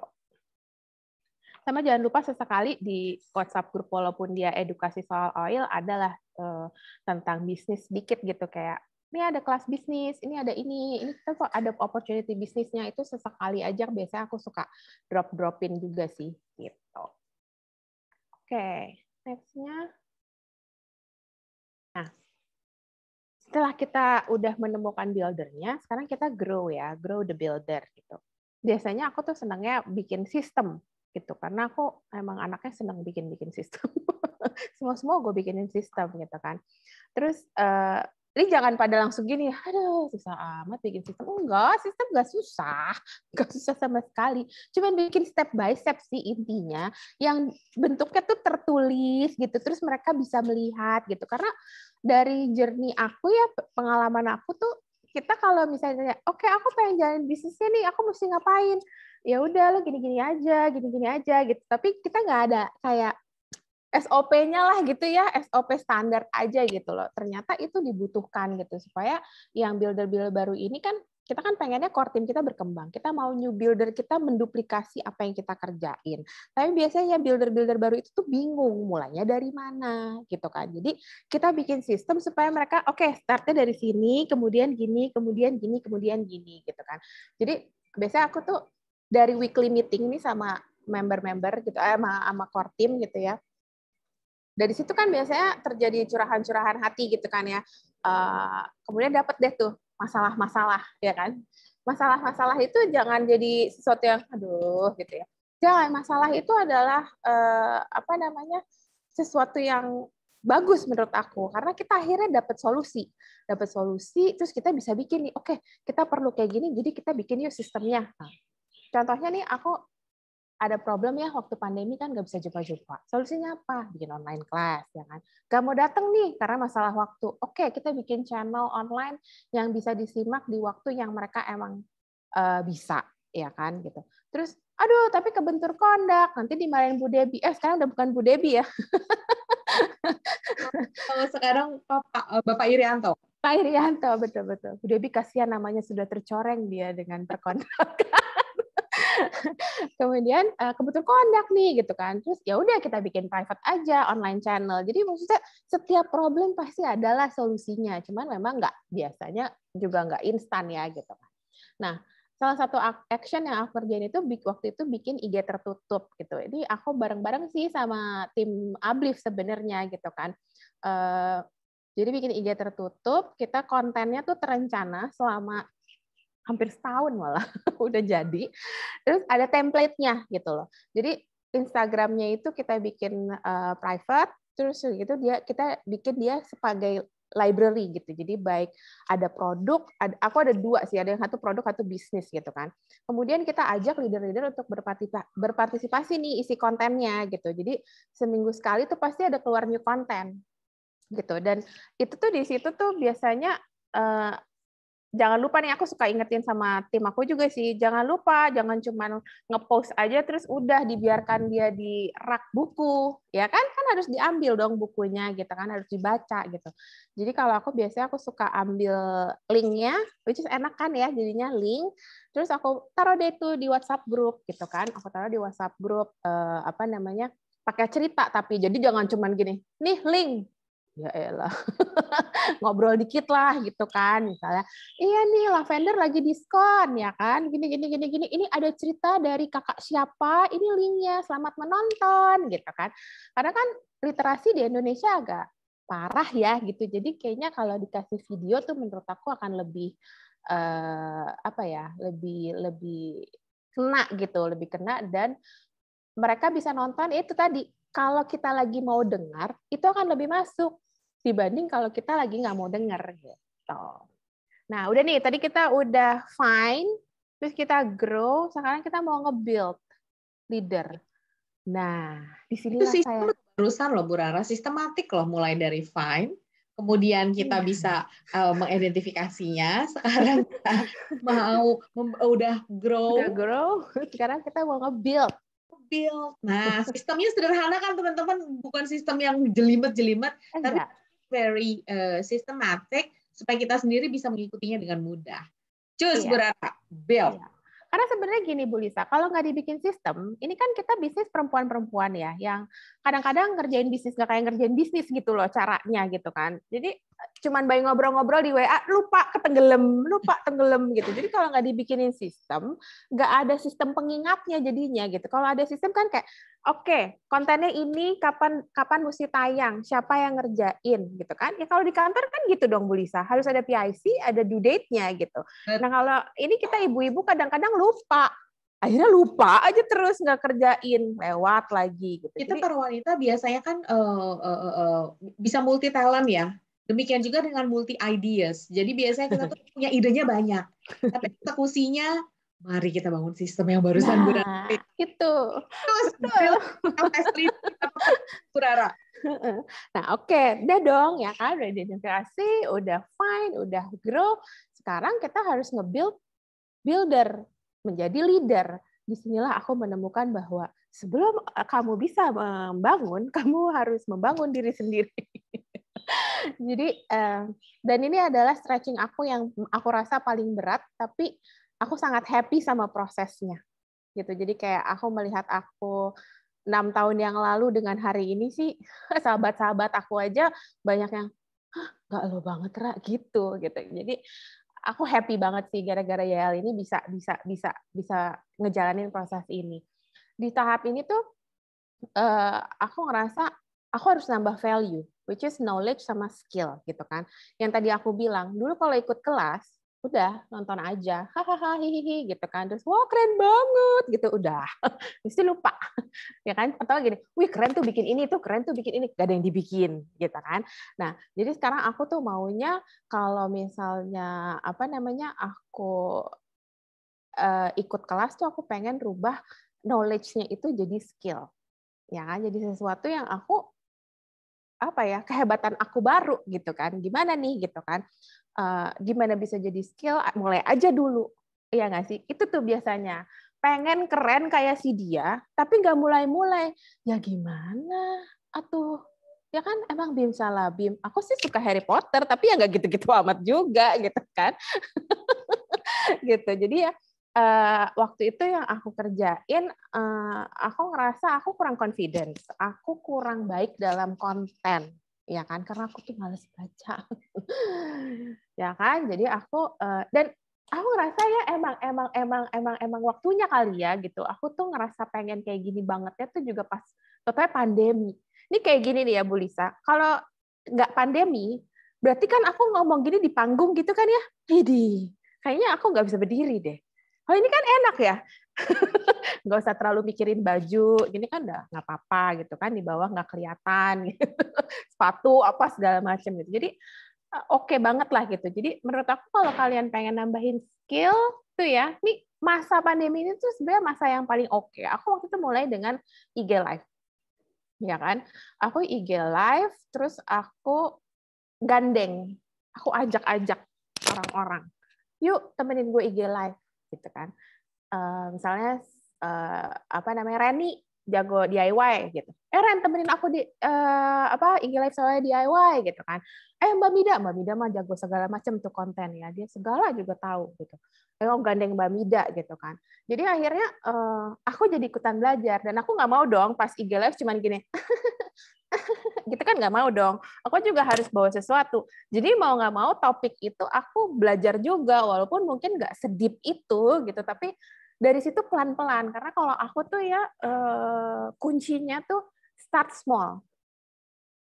Sama jangan lupa sesekali di WhatsApp grup walaupun dia edukasi soal oil adalah uh, tentang bisnis sedikit gitu kayak ini ada kelas bisnis, ini ada ini, ini kita kok ada opportunity bisnisnya itu sesekali aja biasanya aku suka drop-dropin juga sih gitu. Oke, nextnya. Nah, setelah kita udah menemukan buildernya, sekarang kita grow ya, grow the builder gitu. Biasanya aku tuh senangnya bikin sistem gitu, karena aku emang anaknya senang bikin-bikin sistem. Semua-semua gue bikinin sistem gitu kan. Terus uh, jadi jangan pada langsung gini, aduh susah amat bikin sistem. Enggak, sistem enggak susah. Enggak susah sama sekali. Cuman bikin step by step sih intinya. Yang bentuknya tuh tertulis gitu. Terus mereka bisa melihat gitu. Karena dari jernih aku ya, pengalaman aku tuh kita kalau misalnya oke okay, aku pengen jalan bisnisnya nih aku mesti ngapain ya udah lo gini-gini aja gini-gini aja gitu tapi kita nggak ada kayak SOP-nya lah gitu ya, SOP standar aja gitu loh. Ternyata itu dibutuhkan gitu supaya yang builder-builder baru ini kan kita kan pengennya core team kita berkembang. Kita mau new builder kita menduplikasi apa yang kita kerjain. Tapi biasanya ya builder-builder baru itu tuh bingung mulanya dari mana gitu kan. Jadi kita bikin sistem supaya mereka oke okay, startnya dari sini, kemudian gini, kemudian gini, kemudian gini gitu kan. Jadi biasanya aku tuh dari weekly meeting nih sama member-member gitu, eh, sama, sama core team gitu ya dari situ kan biasanya terjadi curahan-curahan hati gitu kan ya uh, kemudian dapat deh tuh masalah-masalah ya kan masalah-masalah itu jangan jadi sesuatu yang aduh gitu ya jangan masalah itu adalah uh, apa namanya sesuatu yang bagus menurut aku karena kita akhirnya dapat solusi dapat solusi terus kita bisa bikin nih oke okay, kita perlu kayak gini jadi kita bikin yuk sistemnya nah, contohnya nih aku ada problem ya waktu pandemi kan nggak bisa jumpa-jumpa. Solusinya apa? Bikin online class, ya kan? Gak mau datang nih karena masalah waktu. Oke, kita bikin channel online yang bisa disimak di waktu yang mereka emang uh, bisa, ya kan? Gitu. Terus, aduh, tapi kebentur kondak. Nanti dimarahin Bu Debi. Eh, sekarang udah bukan Bu Debi ya. Kalau sekarang Bapak, eh, Bapak Irianto. Pak Irianto, betul-betul. Bu Debi kasihan namanya sudah tercoreng dia dengan perkondakan. kemudian uh, kebetulan kondak nih gitu kan terus ya udah kita bikin private aja online channel jadi maksudnya setiap problem pasti adalah solusinya cuman memang nggak biasanya juga nggak instan ya gitu kan nah salah satu action yang aku kerjain itu waktu itu bikin IG tertutup gitu. Jadi aku bareng-bareng sih sama tim Ablif sebenarnya gitu kan. Uh, jadi bikin IG tertutup, kita kontennya tuh terencana selama hampir setahun malah udah jadi. Terus ada template-nya gitu loh. Jadi Instagramnya itu kita bikin uh, private, terus gitu dia kita bikin dia sebagai library gitu. Jadi baik ada produk, ada, aku ada dua sih, ada yang satu produk, satu bisnis gitu kan. Kemudian kita ajak leader-leader untuk berpartisipasi, berpartisipasi nih isi kontennya gitu. Jadi seminggu sekali tuh pasti ada keluar new konten gitu. Dan itu tuh di situ tuh biasanya eh, jangan lupa nih aku suka ingetin sama tim aku juga sih jangan lupa jangan cuma ngepost aja terus udah dibiarkan dia di rak buku ya kan kan harus diambil dong bukunya gitu kan harus dibaca gitu jadi kalau aku biasanya aku suka ambil linknya which is enak kan ya jadinya link terus aku taruh deh tuh di WhatsApp grup gitu kan aku taruh di WhatsApp grup eh, apa namanya pakai cerita tapi jadi jangan cuman gini nih link ya elah ngobrol dikit lah gitu kan misalnya iya nih lavender lagi diskon ya kan gini gini gini gini ini ada cerita dari kakak siapa ini linknya selamat menonton gitu kan karena kan literasi di Indonesia agak parah ya gitu jadi kayaknya kalau dikasih video tuh menurut aku akan lebih eh, apa ya lebih lebih kena gitu lebih kena dan mereka bisa nonton itu tadi kalau kita lagi mau dengar, itu akan lebih masuk dibanding kalau kita lagi nggak mau dengar gitu. Nah, udah nih, tadi kita udah find, terus kita grow, sekarang kita mau nge-build leader. Nah, di sini saya barusan loh Bu Rara, sistematik loh mulai dari find, kemudian kita iya. bisa uh, mengidentifikasinya. Sekarang kita mau udah grow. Udah grow, sekarang kita mau nge-build build. Nah, sistemnya sederhana kan teman-teman, bukan sistem yang jelimet-jelimet, tapi very uh, systematic supaya kita sendiri bisa mengikutinya dengan mudah. Cus iya. berapa? Build. Iya. Karena sebenarnya gini Bu Lisa, kalau nggak dibikin sistem, ini kan kita bisnis perempuan-perempuan ya, yang kadang-kadang ngerjain bisnis gak kayak ngerjain bisnis gitu loh caranya gitu kan jadi cuman bayi ngobrol-ngobrol di WA lupa ketenggelam lupa tenggelam gitu jadi kalau nggak dibikinin sistem nggak ada sistem pengingatnya jadinya gitu kalau ada sistem kan kayak oke okay, kontennya ini kapan kapan mesti tayang siapa yang ngerjain gitu kan ya kalau di kantor kan gitu dong Bu Lisa harus ada PIC ada due date-nya gitu nah kalau ini kita ibu-ibu kadang-kadang lupa akhirnya lupa aja terus nggak kerjain lewat lagi gitu. Kita para wanita biasanya kan uh, uh, uh, uh, bisa multi talent ya. Demikian juga dengan multi ideas. Jadi biasanya kita tuh punya idenya banyak, tapi eksekusinya mari kita bangun sistem yang barusan nah, Bu Rara. Nah, itu. Terus kan, Nah oke, okay. udah dong ya kan, udah identifikasi, udah fine udah grow. Sekarang kita harus nge-build builder menjadi leader. Disinilah aku menemukan bahwa sebelum eh, kamu bisa membangun, kamu harus membangun diri sendiri. Jadi eh, dan ini adalah stretching aku yang aku rasa paling berat, tapi aku sangat happy sama prosesnya. Gitu. Jadi kayak aku melihat aku enam tahun yang lalu dengan hari ini sih sahabat-sahabat aku aja banyak yang nggak lo banget ra gitu gitu jadi aku happy banget sih gara-gara YL ini bisa bisa bisa bisa ngejalanin proses ini. Di tahap ini tuh uh, aku ngerasa aku harus nambah value, which is knowledge sama skill gitu kan. Yang tadi aku bilang, dulu kalau ikut kelas udah nonton aja hahaha hihihi gitu kan terus wah keren banget gitu udah mesti lupa ya kan atau gini wih keren tuh bikin ini tuh keren tuh bikin ini gak ada yang dibikin gitu kan nah jadi sekarang aku tuh maunya kalau misalnya apa namanya aku uh, ikut kelas tuh aku pengen rubah knowledge-nya itu jadi skill ya kan jadi sesuatu yang aku apa ya kehebatan aku baru gitu kan gimana nih gitu kan uh, gimana bisa jadi skill mulai aja dulu ya nggak sih itu tuh biasanya pengen keren kayak si dia tapi nggak mulai-mulai ya gimana atuh ya kan emang Bim salah Bim aku sih suka Harry Potter tapi ya nggak gitu-gitu amat juga gitu kan gitu jadi ya uh, waktu itu yang aku kerjain, uh, aku ngerasa aku kurang confidence, aku kurang baik dalam konten, ya kan? Karena aku tuh males baca, ya kan? Jadi aku uh, dan aku ngerasa ya emang emang emang emang emang waktunya kali ya gitu. Aku tuh ngerasa pengen kayak gini bangetnya tuh juga pas totalnya pandemi. Ini kayak gini nih ya Bu Lisa. Kalau nggak pandemi, berarti kan aku ngomong gini di panggung gitu kan ya? Hidi, kayaknya aku nggak bisa berdiri deh oh ini kan enak ya nggak usah terlalu mikirin baju ini kan udah nggak apa-apa gitu kan di bawah nggak kelihatan gitu. sepatu apa segala macam gitu jadi eh, oke okay banget lah gitu jadi menurut aku kalau kalian pengen nambahin skill tuh ya nih masa pandemi ini tuh sebenarnya masa yang paling oke okay. aku waktu itu mulai dengan IG live ya kan aku IG live terus aku gandeng aku ajak-ajak orang-orang yuk temenin gue IG live gitu kan uh, misalnya uh, apa namanya Reni jago DIY gitu eh Ren temenin aku di uh, apa IG live soalnya DIY gitu kan eh Mbak Mida Mbak Mida mah jago segala macam tuh konten ya dia segala juga tahu gitu eh oh, gandeng Mbak Mida gitu kan jadi akhirnya uh, aku jadi ikutan belajar dan aku nggak mau dong pas IG live cuman gini gitu kan nggak mau dong. Aku juga harus bawa sesuatu. Jadi mau nggak mau topik itu aku belajar juga walaupun mungkin nggak sedip itu gitu. Tapi dari situ pelan-pelan karena kalau aku tuh ya eh, kuncinya tuh start small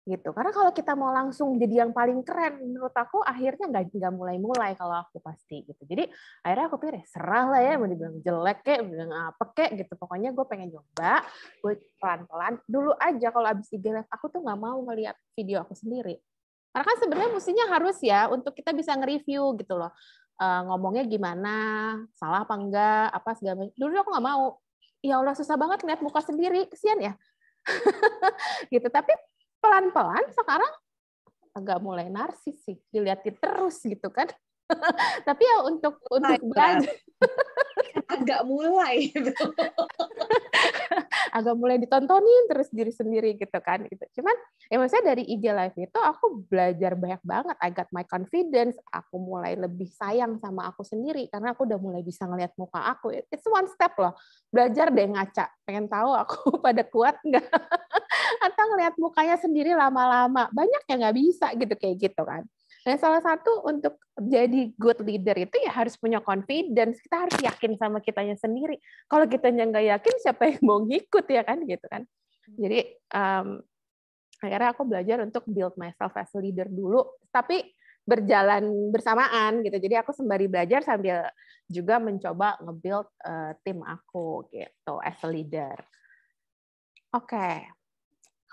gitu karena kalau kita mau langsung jadi yang paling keren menurut aku akhirnya nggak nggak mulai-mulai kalau aku pasti gitu jadi akhirnya aku pikir serah lah ya mau dibilang jelek kek mau dibilang apa kek gitu pokoknya gue pengen coba gue pelan-pelan dulu aja kalau abis IG live aku tuh nggak mau ngeliat video aku sendiri karena kan sebenarnya mestinya harus ya untuk kita bisa nge-review gitu loh eh, ngomongnya gimana salah apa enggak apa segala dulu aku nggak mau ya Allah susah banget ngeliat muka sendiri kesian ya gitu tapi pelan-pelan sekarang agak mulai narsis sih dilihatin terus gitu kan tapi ya untuk untuk belajar agak mulai gitu. agak mulai ditontonin terus diri sendiri gitu kan gitu. Cuman ya maksudnya dari IG live itu aku belajar banyak banget I got my confidence, aku mulai lebih sayang sama aku sendiri karena aku udah mulai bisa ngelihat muka aku. It's one step loh. Belajar deh ngaca. Pengen tahu aku pada kuat nggak atau ngelihat mukanya sendiri lama-lama. Banyak yang nggak bisa gitu kayak gitu kan. Nah, salah satu untuk jadi good leader itu ya harus punya confidence. Kita harus yakin sama kitanya sendiri. Kalau kita nggak yakin, siapa yang mau ngikut ya kan gitu kan. Jadi um, akhirnya aku belajar untuk build myself as a leader dulu. Tapi berjalan bersamaan gitu. Jadi aku sembari belajar sambil juga mencoba nge-build uh, tim aku gitu as a leader. Oke. Okay.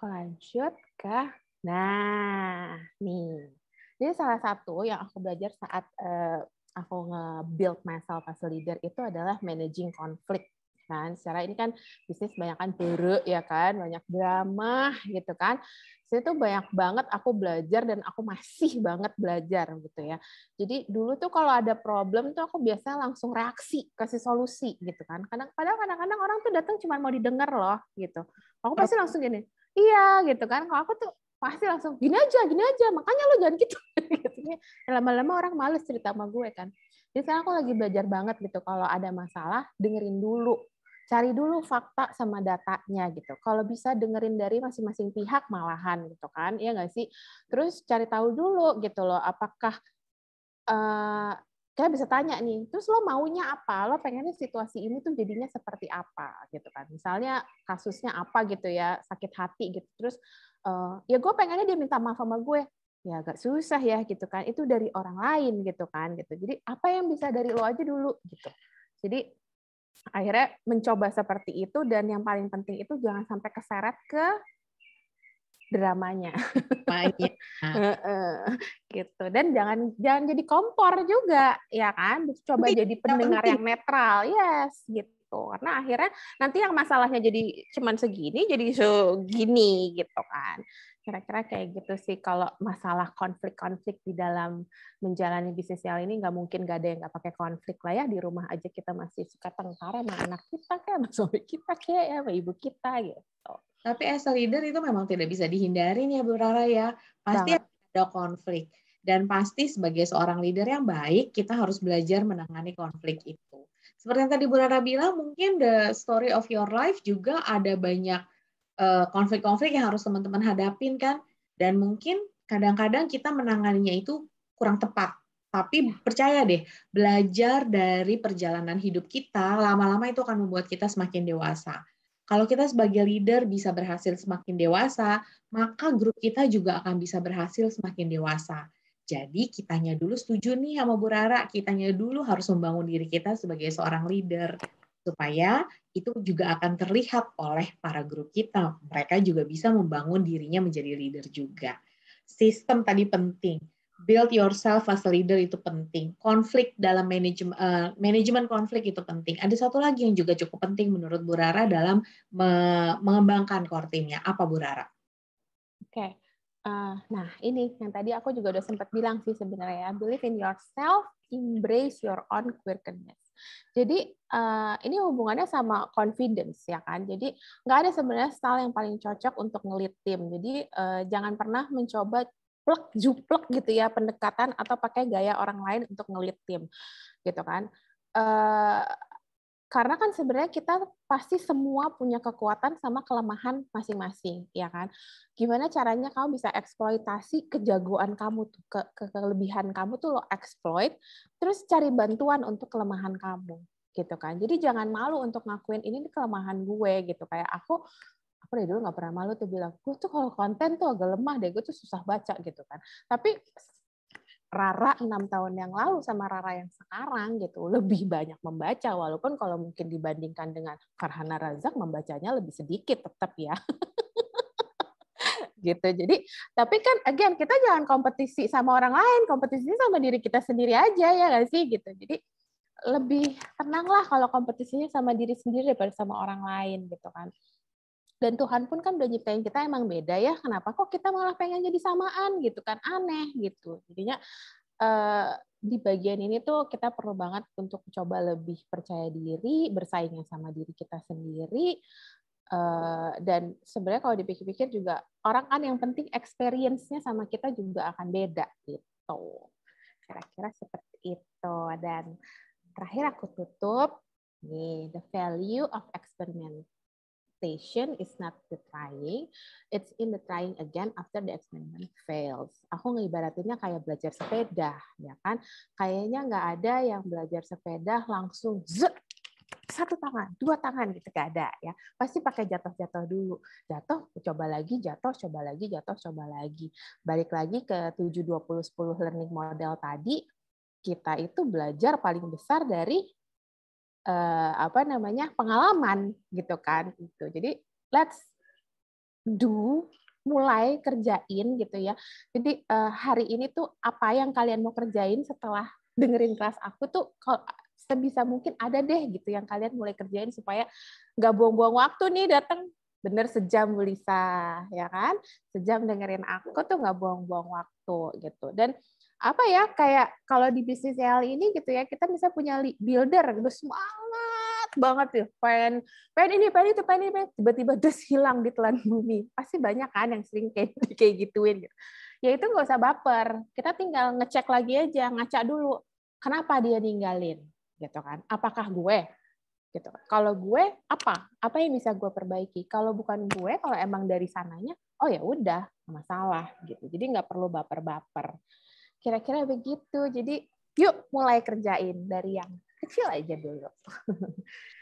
Lanjut ke nah, nih jadi salah satu yang aku belajar saat uh, aku nge-build myself as a leader itu adalah managing conflict. kan secara ini kan bisnis banyak kan buruk ya kan banyak drama gitu kan saya tuh banyak banget aku belajar dan aku masih banget belajar gitu ya jadi dulu tuh kalau ada problem tuh aku biasanya langsung reaksi kasih solusi gitu kan kadang padahal kadang-kadang orang tuh datang cuma mau didengar loh gitu aku pasti langsung gini iya gitu kan kalau aku tuh pasti langsung gini aja gini aja makanya lo jangan gitu lama-lama orang males cerita sama gue kan jadi sekarang aku lagi belajar banget gitu kalau ada masalah dengerin dulu cari dulu fakta sama datanya gitu. Kalau bisa dengerin dari masing-masing pihak malahan gitu kan, iya nggak sih? Terus cari tahu dulu gitu loh, apakah uh, eh, kita bisa tanya nih, terus lo maunya apa? Lo pengennya situasi ini tuh jadinya seperti apa gitu kan? Misalnya kasusnya apa gitu ya, sakit hati gitu. Terus uh, ya gue pengennya dia minta maaf sama gue ya agak susah ya gitu kan itu dari orang lain gitu kan gitu jadi apa yang bisa dari lo aja dulu gitu jadi akhirnya mencoba seperti itu dan yang paling penting itu jangan sampai keseret ke dramanya ah. gitu dan jangan jangan jadi kompor juga ya kan coba jadi pendengar yang netral yes gitu gitu. Karena akhirnya nanti yang masalahnya jadi cuman segini jadi segini gitu kan. Kira-kira kayak gitu sih kalau masalah konflik-konflik di dalam menjalani bisnis yang ini nggak mungkin nggak ada yang nggak pakai konflik lah ya di rumah aja kita masih suka tengkar sama anak kita kayak sama suami kita kayak ya sama ibu kita gitu. Tapi as a leader itu memang tidak bisa dihindarin ya Bu Rara ya. Pasti Bang. ada konflik dan pasti sebagai seorang leader yang baik, kita harus belajar menangani konflik itu. Seperti yang tadi Bu Rara bilang, mungkin the story of your life juga ada banyak eh, konflik-konflik yang harus teman-teman hadapin kan. Dan mungkin kadang-kadang kita menanganinya itu kurang tepat. Tapi ya. percaya deh, belajar dari perjalanan hidup kita, lama-lama itu akan membuat kita semakin dewasa. Kalau kita sebagai leader bisa berhasil semakin dewasa, maka grup kita juga akan bisa berhasil semakin dewasa. Jadi kitanya dulu setuju nih sama Bu Rara, kitanya dulu harus membangun diri kita sebagai seorang leader supaya itu juga akan terlihat oleh para grup kita. Mereka juga bisa membangun dirinya menjadi leader juga. Sistem tadi penting. Build yourself as a leader itu penting. Konflik dalam manajemen uh, manajemen konflik itu penting. Ada satu lagi yang juga cukup penting menurut Bu Rara dalam me mengembangkan core timnya. Apa Bu Rara? Oke. Okay Uh, nah, ini yang tadi aku juga udah sempat bilang sih sebenarnya ya, believe in yourself, embrace your own queerness. Jadi uh, ini hubungannya sama confidence ya kan. Jadi nggak ada sebenarnya style yang paling cocok untuk ngelit tim. Jadi uh, jangan pernah mencoba plek juplek gitu ya pendekatan atau pakai gaya orang lain untuk ngelit tim gitu kan karena kan sebenarnya kita pasti semua punya kekuatan sama kelemahan masing-masing, ya kan? Gimana caranya kamu bisa eksploitasi kejagoan kamu tuh, ke, ke kelebihan kamu tuh lo exploit, terus cari bantuan untuk kelemahan kamu, gitu kan? Jadi jangan malu untuk ngakuin ini kelemahan gue gitu, kayak aku aku dari dulu nggak pernah malu tuh bilang gue tuh kalau konten tuh agak lemah deh gue tuh susah baca gitu kan tapi Rara enam tahun yang lalu sama Rara yang sekarang gitu lebih banyak membaca walaupun kalau mungkin dibandingkan dengan Farhana Razak membacanya lebih sedikit tetap ya gitu jadi tapi kan again kita jangan kompetisi sama orang lain kompetisi sama diri kita sendiri aja ya gak sih gitu jadi lebih tenanglah kalau kompetisinya sama diri sendiri daripada sama orang lain gitu kan dan Tuhan pun kan udah nyiptain kita emang beda ya kenapa kok kita malah pengen jadi samaan gitu kan aneh gitu jadinya eh, di bagian ini tuh kita perlu banget untuk coba lebih percaya diri bersaingnya sama diri kita sendiri Uh, dan sebenarnya kalau dipikir-pikir juga orang kan yang penting experience-nya sama kita juga akan beda gitu kira-kira seperti itu dan terakhir aku tutup nih the value of experiment station is not the trying, it's in the trying again after the experiment fails. Aku ngibaratinnya kayak belajar sepeda, ya kan? Kayaknya nggak ada yang belajar sepeda langsung zut satu tangan, dua tangan gitu gak ada ya. Pasti pakai jatuh-jatuh dulu. Jatuh, coba lagi, jatuh, coba lagi, jatuh, coba lagi. Balik lagi ke 7 20 10 learning model tadi, kita itu belajar paling besar dari uh, apa namanya pengalaman gitu kan gitu jadi let's do mulai kerjain gitu ya jadi uh, hari ini tuh apa yang kalian mau kerjain setelah dengerin kelas aku tuh kalau sebisa mungkin ada deh gitu yang kalian mulai kerjain supaya nggak buang-buang waktu nih datang bener sejam Lisa ya kan sejam dengerin aku tuh nggak buang-buang waktu gitu dan apa ya kayak kalau di bisnis L ini gitu ya kita bisa punya builder gitu semangat banget tuh pengen pengen ini pengen itu pengen ini tiba-tiba des hilang di telan bumi pasti banyak kan yang sering kayak kayak gituin gitu ya itu nggak usah baper kita tinggal ngecek lagi aja ngaca dulu kenapa dia ninggalin gitu kan apakah gue gitu kan. kalau gue apa apa yang bisa gue perbaiki kalau bukan gue kalau emang dari sananya oh ya udah masalah gitu jadi nggak perlu baper-baper Kira-kira begitu. Jadi yuk mulai kerjain dari yang kecil aja dulu.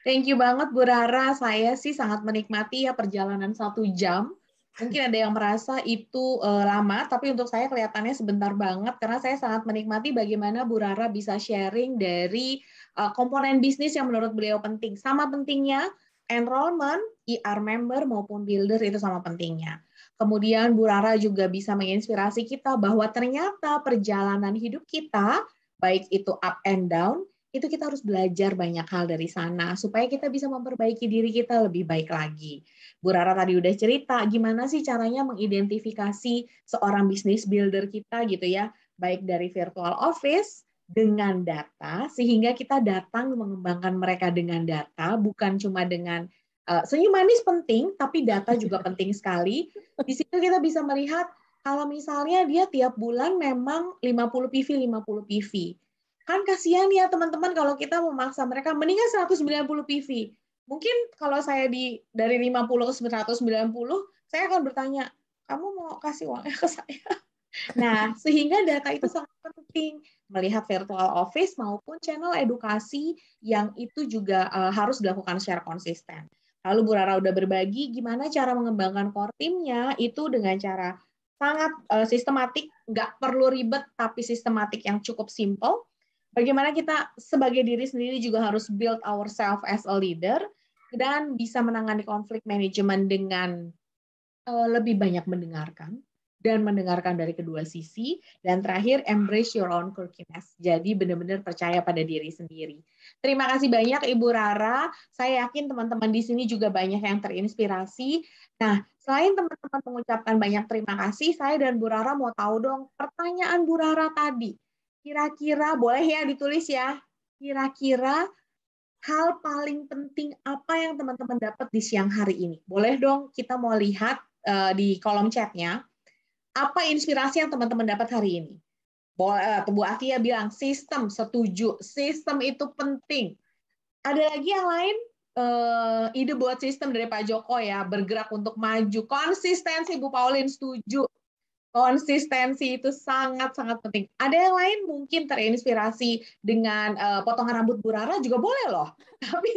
Thank you banget Bu Rara. Saya sih sangat menikmati ya perjalanan satu jam. Mungkin ada yang merasa itu uh, lama, tapi untuk saya kelihatannya sebentar banget karena saya sangat menikmati bagaimana Bu Rara bisa sharing dari uh, komponen bisnis yang menurut beliau penting. Sama pentingnya enrollment, IR e member maupun builder itu sama pentingnya. Kemudian Bu Rara juga bisa menginspirasi kita bahwa ternyata perjalanan hidup kita, baik itu up and down, itu kita harus belajar banyak hal dari sana supaya kita bisa memperbaiki diri kita lebih baik lagi. Bu Rara tadi udah cerita gimana sih caranya mengidentifikasi seorang business builder kita gitu ya, baik dari virtual office dengan data sehingga kita datang mengembangkan mereka dengan data bukan cuma dengan uh, senyum manis penting, tapi data juga penting sekali. Di situ kita bisa melihat kalau misalnya dia tiap bulan memang 50 PV, 50 PV. Kan kasihan ya teman-teman kalau kita memaksa mereka mendingan 190 PV. Mungkin kalau saya di dari 50 ke 190, saya akan bertanya, kamu mau kasih uangnya ke saya? Nah, sehingga data itu sangat penting melihat virtual office maupun channel edukasi yang itu juga eh, harus dilakukan secara konsisten. Lalu Bu Rara udah berbagi gimana cara mengembangkan core timnya itu dengan cara sangat uh, sistematik, nggak perlu ribet tapi sistematik yang cukup simple. Bagaimana kita sebagai diri sendiri juga harus build ourselves as a leader dan bisa menangani konflik manajemen dengan uh, lebih banyak mendengarkan, dan mendengarkan dari kedua sisi. Dan terakhir, embrace your own quirkiness. Jadi benar-benar percaya pada diri sendiri. Terima kasih banyak Ibu Rara. Saya yakin teman-teman di sini juga banyak yang terinspirasi. Nah, selain teman-teman mengucapkan banyak terima kasih, saya dan Bu Rara mau tahu dong pertanyaan Bu Rara tadi. Kira-kira, boleh ya ditulis ya, kira-kira hal paling penting apa yang teman-teman dapat di siang hari ini? Boleh dong kita mau lihat uh, di kolom chatnya. Apa inspirasi yang teman-teman dapat hari ini? Eh, Bu Akia ya bilang sistem setuju, sistem itu penting. Ada lagi yang lain? Uh, ide buat sistem dari Pak Joko ya, bergerak untuk maju. Konsistensi Bu Paulin setuju. Konsistensi itu sangat-sangat penting. Ada yang lain mungkin terinspirasi dengan uh, potongan rambut Bu Rara juga boleh loh. Tapi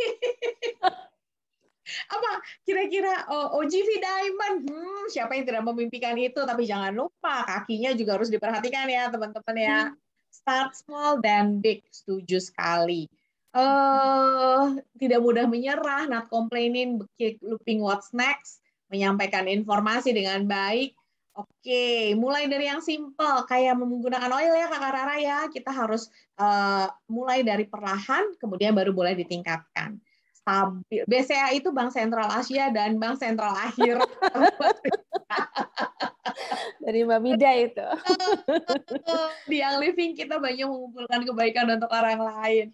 apa kira-kira oh, OGV Diamond hmm, siapa yang tidak memimpikan itu tapi jangan lupa kakinya juga harus diperhatikan ya teman-teman ya hmm. start small dan big setuju sekali uh, tidak mudah menyerah not complaining keep looping what's next menyampaikan informasi dengan baik Oke, mulai dari yang simple kayak menggunakan oil ya Kakak Rara ya. Kita harus uh, mulai dari perlahan kemudian baru boleh ditingkatkan stabil. BCA itu Bank Sentral Asia dan Bank Sentral Akhir. Dari Mbak Mida itu. Di Young Living kita banyak mengumpulkan kebaikan untuk orang lain.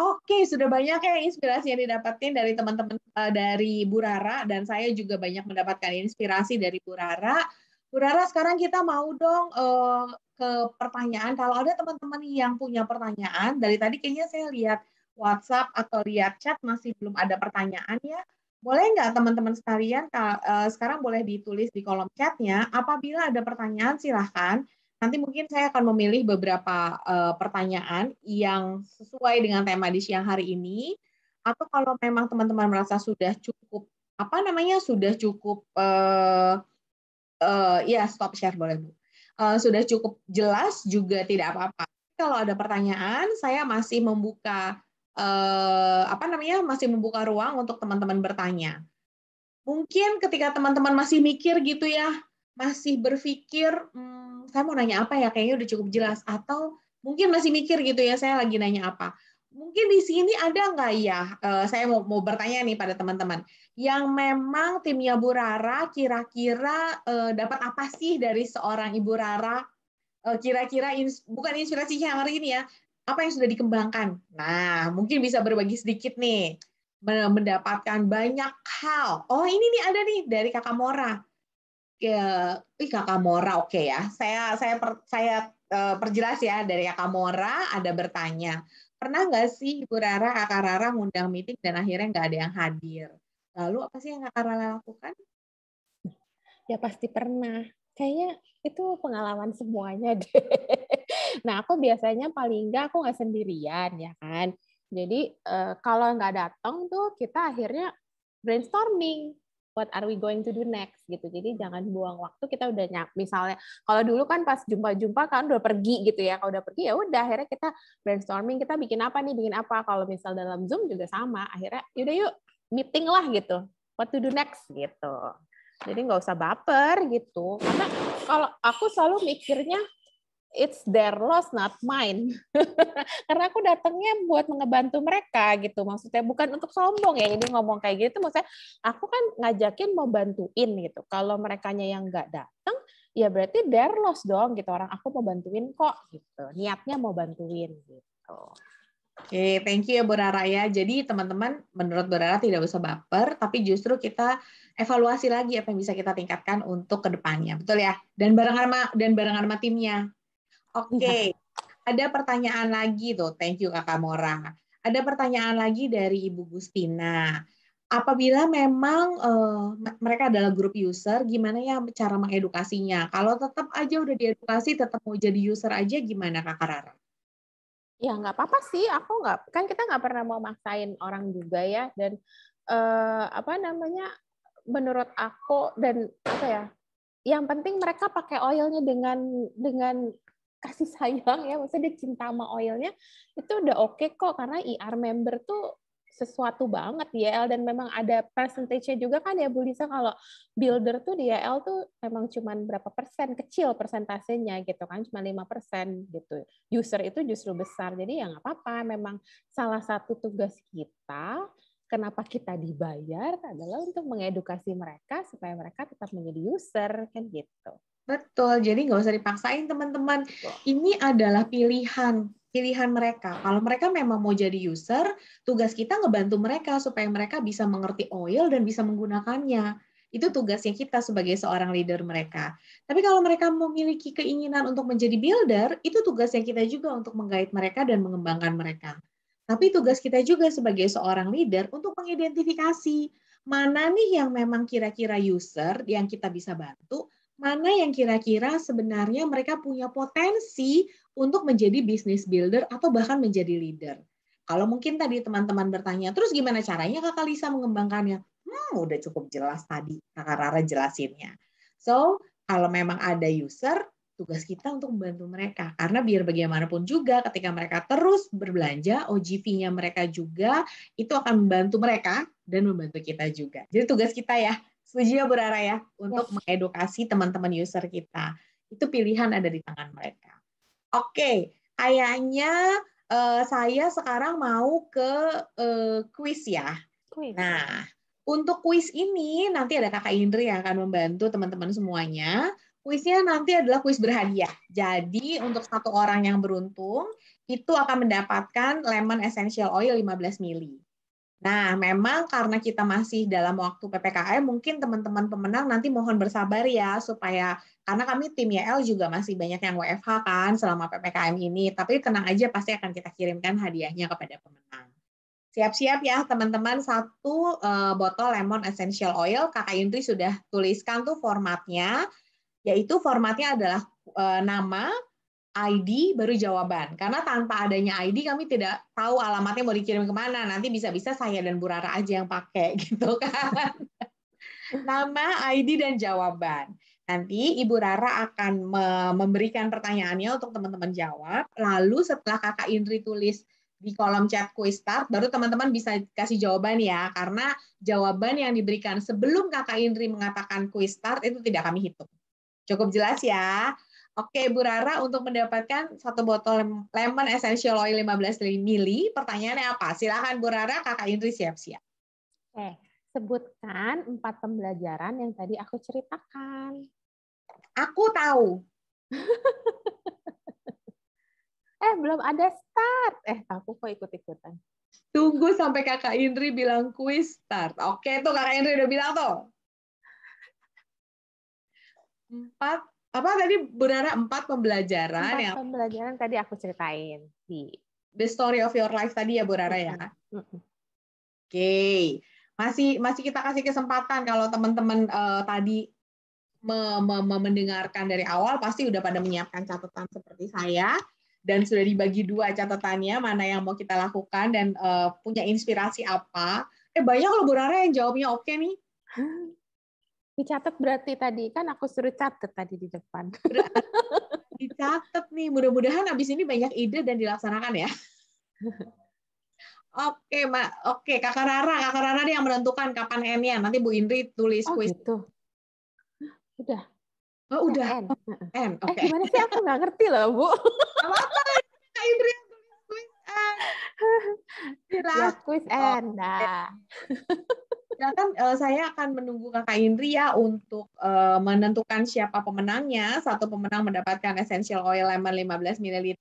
Oke, sudah banyak ya inspirasi yang didapatkan dari teman-teman uh, dari Burara dan saya juga banyak mendapatkan inspirasi dari Burara. Burara sekarang kita mau dong uh, ke pertanyaan. Kalau ada teman-teman yang punya pertanyaan, dari tadi kayaknya saya lihat WhatsApp atau lihat chat masih belum ada pertanyaan ya, boleh nggak teman-teman sekalian eh, sekarang boleh ditulis di kolom chatnya. Apabila ada pertanyaan silahkan. Nanti mungkin saya akan memilih beberapa eh, pertanyaan yang sesuai dengan tema di siang hari ini. Atau kalau memang teman-teman merasa sudah cukup apa namanya sudah cukup uh, uh, ya stop share boleh bu. Uh, sudah cukup jelas juga tidak apa-apa. Kalau ada pertanyaan, saya masih membuka eh, apa namanya masih membuka ruang untuk teman-teman bertanya. Mungkin ketika teman-teman masih mikir gitu ya, masih berpikir, hmm, saya mau nanya apa ya, kayaknya udah cukup jelas. Atau mungkin masih mikir gitu ya, saya lagi nanya apa. Mungkin di sini ada nggak ya, eh, saya mau, mau bertanya nih pada teman-teman, yang memang timnya Bu Rara kira-kira eh, dapat apa sih dari seorang Ibu Rara? Eh, kira-kira ins bukan inspirasinya hari ini ya, apa yang sudah dikembangkan. Nah, mungkin bisa berbagi sedikit nih, mendapatkan banyak hal. Oh, ini nih ada nih dari Kakak Mora. Ya, ih Kakak Mora, oke okay ya. Saya saya per, saya eh, perjelas ya dari Kakak Mora ada bertanya. Pernah nggak sih Ibu Rara, Kakak Rara ngundang meeting dan akhirnya nggak ada yang hadir? Lalu apa sih yang Kakak Rara lakukan? Ya pasti pernah. Kayaknya itu pengalaman semuanya deh Nah, aku biasanya paling enggak aku nggak sendirian ya kan. Jadi uh, kalau nggak datang tuh kita akhirnya brainstorming what are we going to do next gitu. Jadi jangan buang waktu kita udah nyap misalnya kalau dulu kan pas jumpa-jumpa kan udah pergi gitu ya. Kalau udah pergi ya udah akhirnya kita brainstorming kita bikin apa nih, bikin apa. Kalau misal dalam Zoom juga sama. Akhirnya yaudah yuk meeting lah gitu. What to do next gitu. Jadi nggak usah baper gitu. Karena kalau aku selalu mikirnya it's their loss not mine karena aku datangnya buat ngebantu mereka gitu maksudnya bukan untuk sombong ya ini ngomong kayak gitu maksudnya aku kan ngajakin mau bantuin gitu kalau mereka yang nggak datang ya berarti their loss dong gitu orang aku mau bantuin kok gitu niatnya mau bantuin gitu Oke, okay, thank you ya Bu Rara ya. Jadi teman-teman, menurut Bu Rara tidak usah baper, tapi justru kita evaluasi lagi apa yang bisa kita tingkatkan untuk kedepannya, betul ya? Dan barengan sama dan barengan sama timnya, Oke, okay. Iya. ada pertanyaan lagi tuh. Thank you Kakak Mora. Ada pertanyaan lagi dari Ibu Gustina. Apabila memang uh, mereka adalah grup user, gimana ya cara mengedukasinya? Kalau tetap aja udah diedukasi, tetap mau jadi user aja, gimana Kakak Rara? Ya nggak apa-apa sih. Aku nggak kan kita nggak pernah mau maksain orang juga ya. Dan uh, apa namanya? Menurut aku dan apa ya? Yang penting mereka pakai oilnya dengan dengan kasih sayang ya maksudnya dia cinta sama oilnya itu udah oke okay kok karena IR e member tuh sesuatu banget YL e dan memang ada percentage-nya juga kan ya Bu Lisa kalau builder tuh di YL e tuh memang cuman berapa persen kecil persentasenya gitu kan cuma lima persen gitu user itu justru besar jadi ya nggak apa-apa memang salah satu tugas kita kenapa kita dibayar adalah untuk mengedukasi mereka supaya mereka tetap menjadi user kan gitu Betul, jadi nggak usah dipaksain teman-teman. Ini adalah pilihan pilihan mereka. Kalau mereka memang mau jadi user, tugas kita ngebantu mereka supaya mereka bisa mengerti oil dan bisa menggunakannya. Itu tugasnya kita sebagai seorang leader mereka. Tapi kalau mereka memiliki keinginan untuk menjadi builder, itu tugasnya kita juga untuk menggait mereka dan mengembangkan mereka. Tapi tugas kita juga sebagai seorang leader untuk mengidentifikasi mana nih yang memang kira-kira user yang kita bisa bantu, mana yang kira-kira sebenarnya mereka punya potensi untuk menjadi business builder atau bahkan menjadi leader. Kalau mungkin tadi teman-teman bertanya, terus gimana caranya Kakak Lisa mengembangkannya? Hmm, udah cukup jelas tadi Kakak Rara jelasinnya. So, kalau memang ada user, tugas kita untuk membantu mereka. Karena biar bagaimanapun juga ketika mereka terus berbelanja, OGV-nya mereka juga itu akan membantu mereka dan membantu kita juga. Jadi tugas kita ya Setuju ya Bu ya untuk mengedukasi teman-teman user kita. Itu pilihan ada di tangan mereka. Oke, okay. kayaknya uh, saya sekarang mau ke uh, eh, quiz ya. Quiz. Nah, untuk quiz ini nanti ada Kakak Indri yang akan membantu teman-teman semuanya. Kuisnya nanti adalah kuis berhadiah. Jadi untuk satu orang yang beruntung itu akan mendapatkan lemon essential oil 15 mili. Nah, memang karena kita masih dalam waktu PPKM, mungkin teman-teman pemenang nanti mohon bersabar ya, supaya karena kami tim YL juga masih banyak yang WFH kan selama PPKM ini, tapi tenang aja pasti akan kita kirimkan hadiahnya kepada pemenang. Siap-siap ya teman-teman, satu eh, botol lemon essential oil, Kakak Indri sudah tuliskan tuh formatnya, yaitu formatnya adalah eh, nama, ID baru jawaban. Karena tanpa adanya ID kami tidak tahu alamatnya mau dikirim kemana. Nanti bisa-bisa saya dan Bu Rara aja yang pakai gitu kan. Nama, ID, dan jawaban. Nanti Ibu Rara akan memberikan pertanyaannya untuk teman-teman jawab. Lalu setelah Kakak Indri tulis di kolom chat quiz start, baru teman-teman bisa kasih jawaban ya, karena jawaban yang diberikan sebelum kakak Indri mengatakan quiz start itu tidak kami hitung. Cukup jelas ya? Oke, Bu Rara, untuk mendapatkan satu botol lemon essential oil 15 ml, pertanyaannya apa? Silahkan, Bu Rara, Kakak Indri siap-siap. Oke, sebutkan empat pembelajaran yang tadi aku ceritakan. Aku tahu. eh, belum ada start. Eh, aku kok ikut-ikutan. Tunggu sampai Kakak Indri bilang kuis start. Oke, tuh Kakak Indri udah bilang tuh. Empat apa tadi berada empat pembelajaran empat yang pembelajaran tadi aku ceritain di the story of your life tadi ya Bunara ya. Oke. Okay. Masih masih kita kasih kesempatan kalau teman-teman uh, tadi me me me mendengarkan dari awal pasti udah pada menyiapkan catatan seperti saya dan sudah dibagi dua catatannya mana yang mau kita lakukan dan uh, punya inspirasi apa. Eh banyak loh Bunara yang jawabnya oke okay nih. Dicatat berarti tadi kan aku suruh catat tadi di depan. Dicatat nih, mudah-mudahan abis ini banyak ide dan dilaksanakan ya. Oke, ma Oke, Kakak Rara, Kakak Rara yang menentukan kapan N-nya. Nanti Bu Indri tulis oh, kuis. Gitu. Udah. Oh, udah. N. N. Oh, eh, Oke. Okay. Eh, gimana sih aku nggak ngerti loh, Bu. apa Kak Indri tulis kuis N. Ya, kuis N. Nah silakan nah, uh, eh, saya akan menunggu Kakak Indria ya untuk uh, menentukan siapa pemenangnya. Satu pemenang mendapatkan essential oil lemon 15 ml.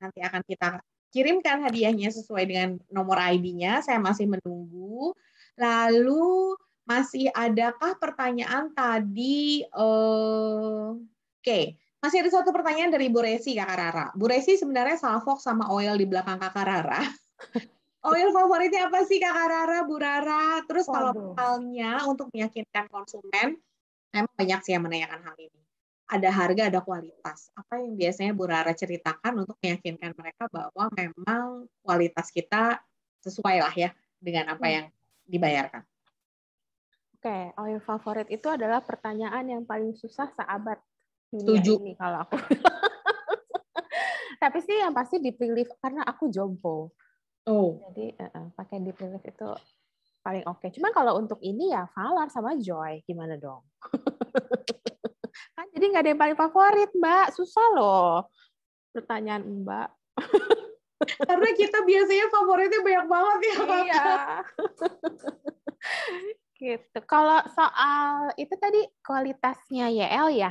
Nanti akan kita kirimkan hadiahnya sesuai dengan nomor ID-nya. Saya masih menunggu. Lalu masih adakah pertanyaan tadi? Uh, Oke, okay. masih ada satu pertanyaan dari Bu Resi, Kakak Rara. Bu Resi sebenarnya salfok sama oil di belakang Kakak Rara. oil oh, favoritnya apa sih Kak Rara, Bu Rara? Terus kalau misalnya untuk meyakinkan konsumen, emang banyak sih yang menanyakan hal ini. Ada harga, ada kualitas. Apa yang biasanya Bu Rara ceritakan untuk meyakinkan mereka bahwa memang kualitas kita sesuai lah ya dengan apa hmm. yang dibayarkan? Oke, okay, oh, oil favorit itu adalah pertanyaan yang paling susah seabad Setuju. ini kalau aku. Tapi sih yang pasti dipilih karena aku jompo. Oh. Jadi uh, uh, pakai deep relief itu paling oke. Okay. Cuman kalau untuk ini ya Valar sama Joy gimana dong? kan jadi nggak ada yang paling favorit Mbak. Susah loh pertanyaan Mbak. Karena kita biasanya favoritnya banyak banget ya. Iya. gitu. Kalau soal itu tadi kualitasnya YL ya.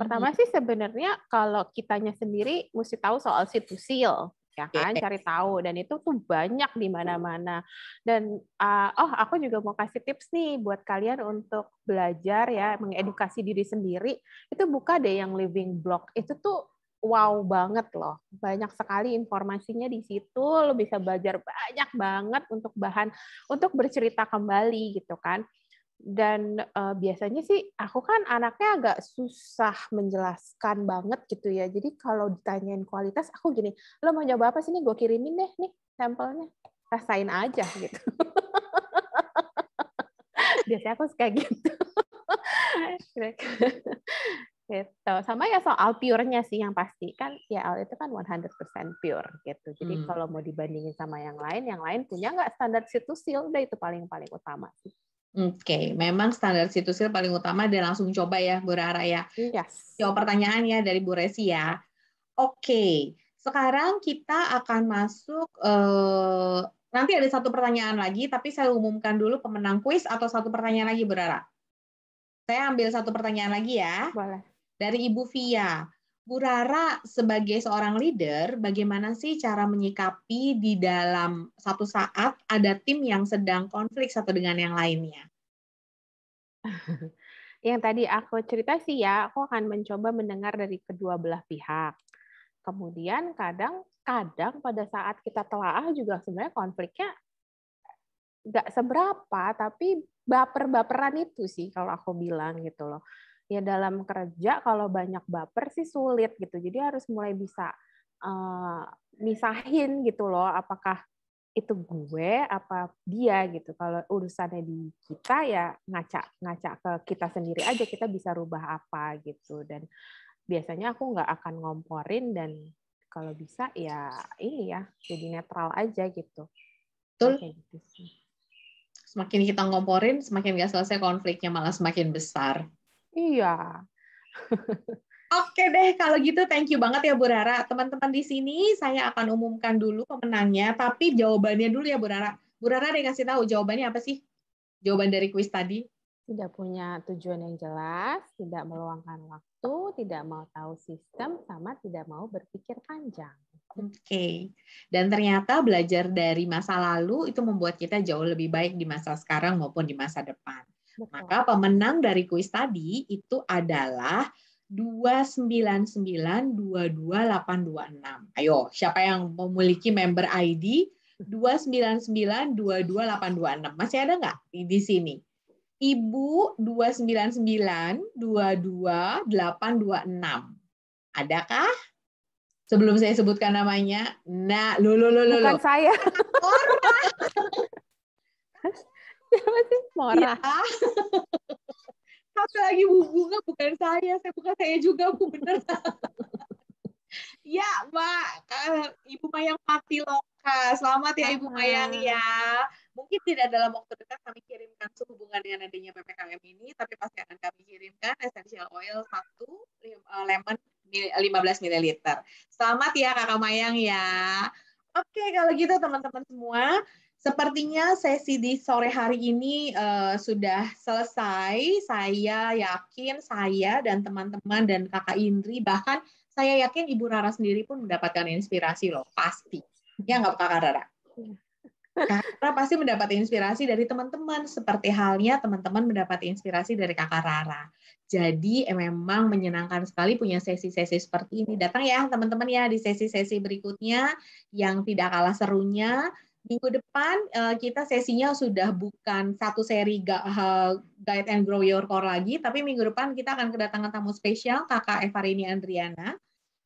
Pertama hmm. sih sebenarnya kalau kitanya sendiri mesti tahu soal situsil ya iya, kan cari gitu. tahu dan itu tuh banyak di iya. mana-mana dan uh, oh aku juga mau kasih tips nih buat kalian untuk belajar ya mengedukasi diri sendiri itu buka deh yang living blog itu tuh wow banget loh. Banyak sekali informasinya di situ, lo bisa belajar banyak banget untuk bahan untuk bercerita kembali gitu kan dan uh, biasanya sih aku kan anaknya agak susah menjelaskan banget gitu ya jadi kalau ditanyain kualitas aku gini lo mau nyoba apa sih nih gue kirimin deh nih sampelnya rasain aja gitu biasanya aku suka gitu gitu sama ya soal pure sih yang pasti kan ya itu kan 100% pure gitu jadi hmm. kalau mau dibandingin sama yang lain yang lain punya nggak standar situ seal itu paling paling utama sih Oke, memang standar situsir paling utama dan langsung coba ya Bu Rara ya. Yes. Jawab pertanyaannya dari Bu Resi ya. Oke, sekarang kita akan masuk eh, nanti ada satu pertanyaan lagi, tapi saya umumkan dulu pemenang kuis atau satu pertanyaan lagi Bu Rara. Saya ambil satu pertanyaan lagi ya. Boleh. Dari Ibu Via. Bu Rara sebagai seorang leader, bagaimana sih cara menyikapi di dalam satu saat ada tim yang sedang konflik satu dengan yang lainnya? Yang tadi aku cerita sih ya, aku akan mencoba mendengar dari kedua belah pihak. Kemudian kadang kadang pada saat kita telaah juga sebenarnya konfliknya nggak seberapa, tapi baper-baperan itu sih kalau aku bilang gitu loh ya dalam kerja kalau banyak baper sih sulit gitu. Jadi harus mulai bisa uh, misahin gitu loh apakah itu gue apa dia gitu. Kalau urusannya di kita ya ngaca ngaca ke kita sendiri aja kita bisa rubah apa gitu dan biasanya aku nggak akan ngomporin dan kalau bisa ya ini ya jadi netral aja gitu. Betul. Gitu semakin kita ngomporin, semakin nggak selesai konfliknya malah semakin besar. Iya. Oke deh, kalau gitu thank you banget ya Bu Rara. Teman-teman di sini saya akan umumkan dulu pemenangnya, tapi jawabannya dulu ya Bu Rara. Bu Rara deh kasih tahu jawabannya apa sih? Jawaban dari kuis tadi. Tidak punya tujuan yang jelas, tidak meluangkan waktu, tidak mau tahu sistem, sama tidak mau berpikir panjang. Oke. Okay. Dan ternyata belajar dari masa lalu itu membuat kita jauh lebih baik di masa sekarang maupun di masa depan. Maka pemenang dari kuis tadi itu adalah 2992286. Ayo, siapa yang memiliki member ID 2992286? Masih ada nggak di sini? Ibu 299228826. Adakah? Sebelum saya sebutkan namanya. Nah, lo lo lo lo. Bukan saya. Siapa sih? Mora. Ya. Tapi lagi Bu Bunga bukan saya, saya bukan saya juga Bu bener. ya, Mbak, eh, Ibu Mayang mati loka, Selamat ya Ibu Mayang ya. Mungkin tidak dalam waktu dekat kami kirimkan sehubungan dengan adanya PPKM ini, tapi pasti akan kami kirimkan essential oil satu eh, lemon 15 ml. Selamat ya Kakak Mayang ya. Oke, kalau gitu teman-teman semua, Sepertinya sesi di sore hari ini uh, sudah selesai. Saya yakin saya dan teman-teman dan kakak Indri, bahkan saya yakin Ibu Rara sendiri pun mendapatkan inspirasi loh, pasti. Ya nggak kakak Rara? Karena pasti mendapat inspirasi dari teman-teman, seperti halnya teman-teman mendapat inspirasi dari kakak Rara. Jadi eh, memang menyenangkan sekali punya sesi-sesi seperti ini. Datang ya teman-teman ya di sesi-sesi berikutnya yang tidak kalah serunya. Minggu depan uh, kita sesinya sudah bukan satu seri eh, Guide and Grow Your Core lagi, tapi minggu depan kita akan kedatangan tamu spesial kakak Eva Rini Andriana.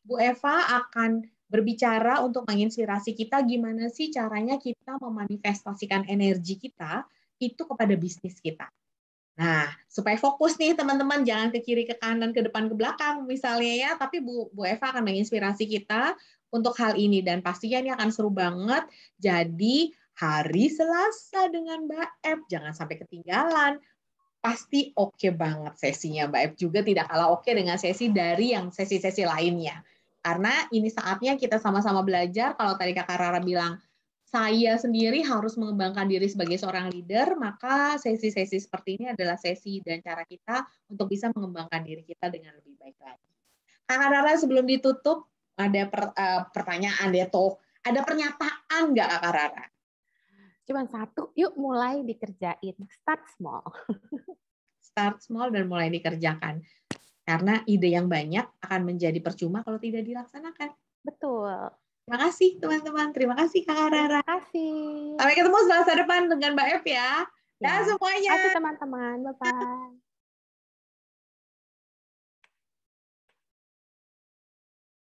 Bu Eva akan berbicara untuk menginspirasi kita gimana sih caranya kita memanifestasikan energi kita itu kepada bisnis kita. Nah, supaya fokus nih teman-teman, jangan ke kiri, ke kanan, ke depan, ke belakang misalnya ya, tapi Bu, Bu Eva akan menginspirasi kita untuk hal ini dan pastinya ini akan seru banget. Jadi hari Selasa dengan Mbak F jangan sampai ketinggalan. Pasti oke okay banget sesinya Mbak F juga tidak kalah oke okay dengan sesi dari yang sesi-sesi lainnya. Karena ini saatnya kita sama-sama belajar. Kalau tadi Kak Rara bilang saya sendiri harus mengembangkan diri sebagai seorang leader, maka sesi-sesi seperti ini adalah sesi dan cara kita untuk bisa mengembangkan diri kita dengan lebih baik lagi. Kak Rara sebelum ditutup, ada per, uh, pertanyaan deh tuh ada pernyataan nggak Kak Rara? Cuman satu, yuk mulai dikerjain, start small. start small dan mulai dikerjakan. Karena ide yang banyak akan menjadi percuma kalau tidak dilaksanakan. Betul. Terima kasih teman-teman. Terima kasih Kak Rara. Terima kasih. Sampai ketemu selasa depan dengan Mbak F ya. Dan ya. semuanya. Terima kasih teman-teman. Bye-bye.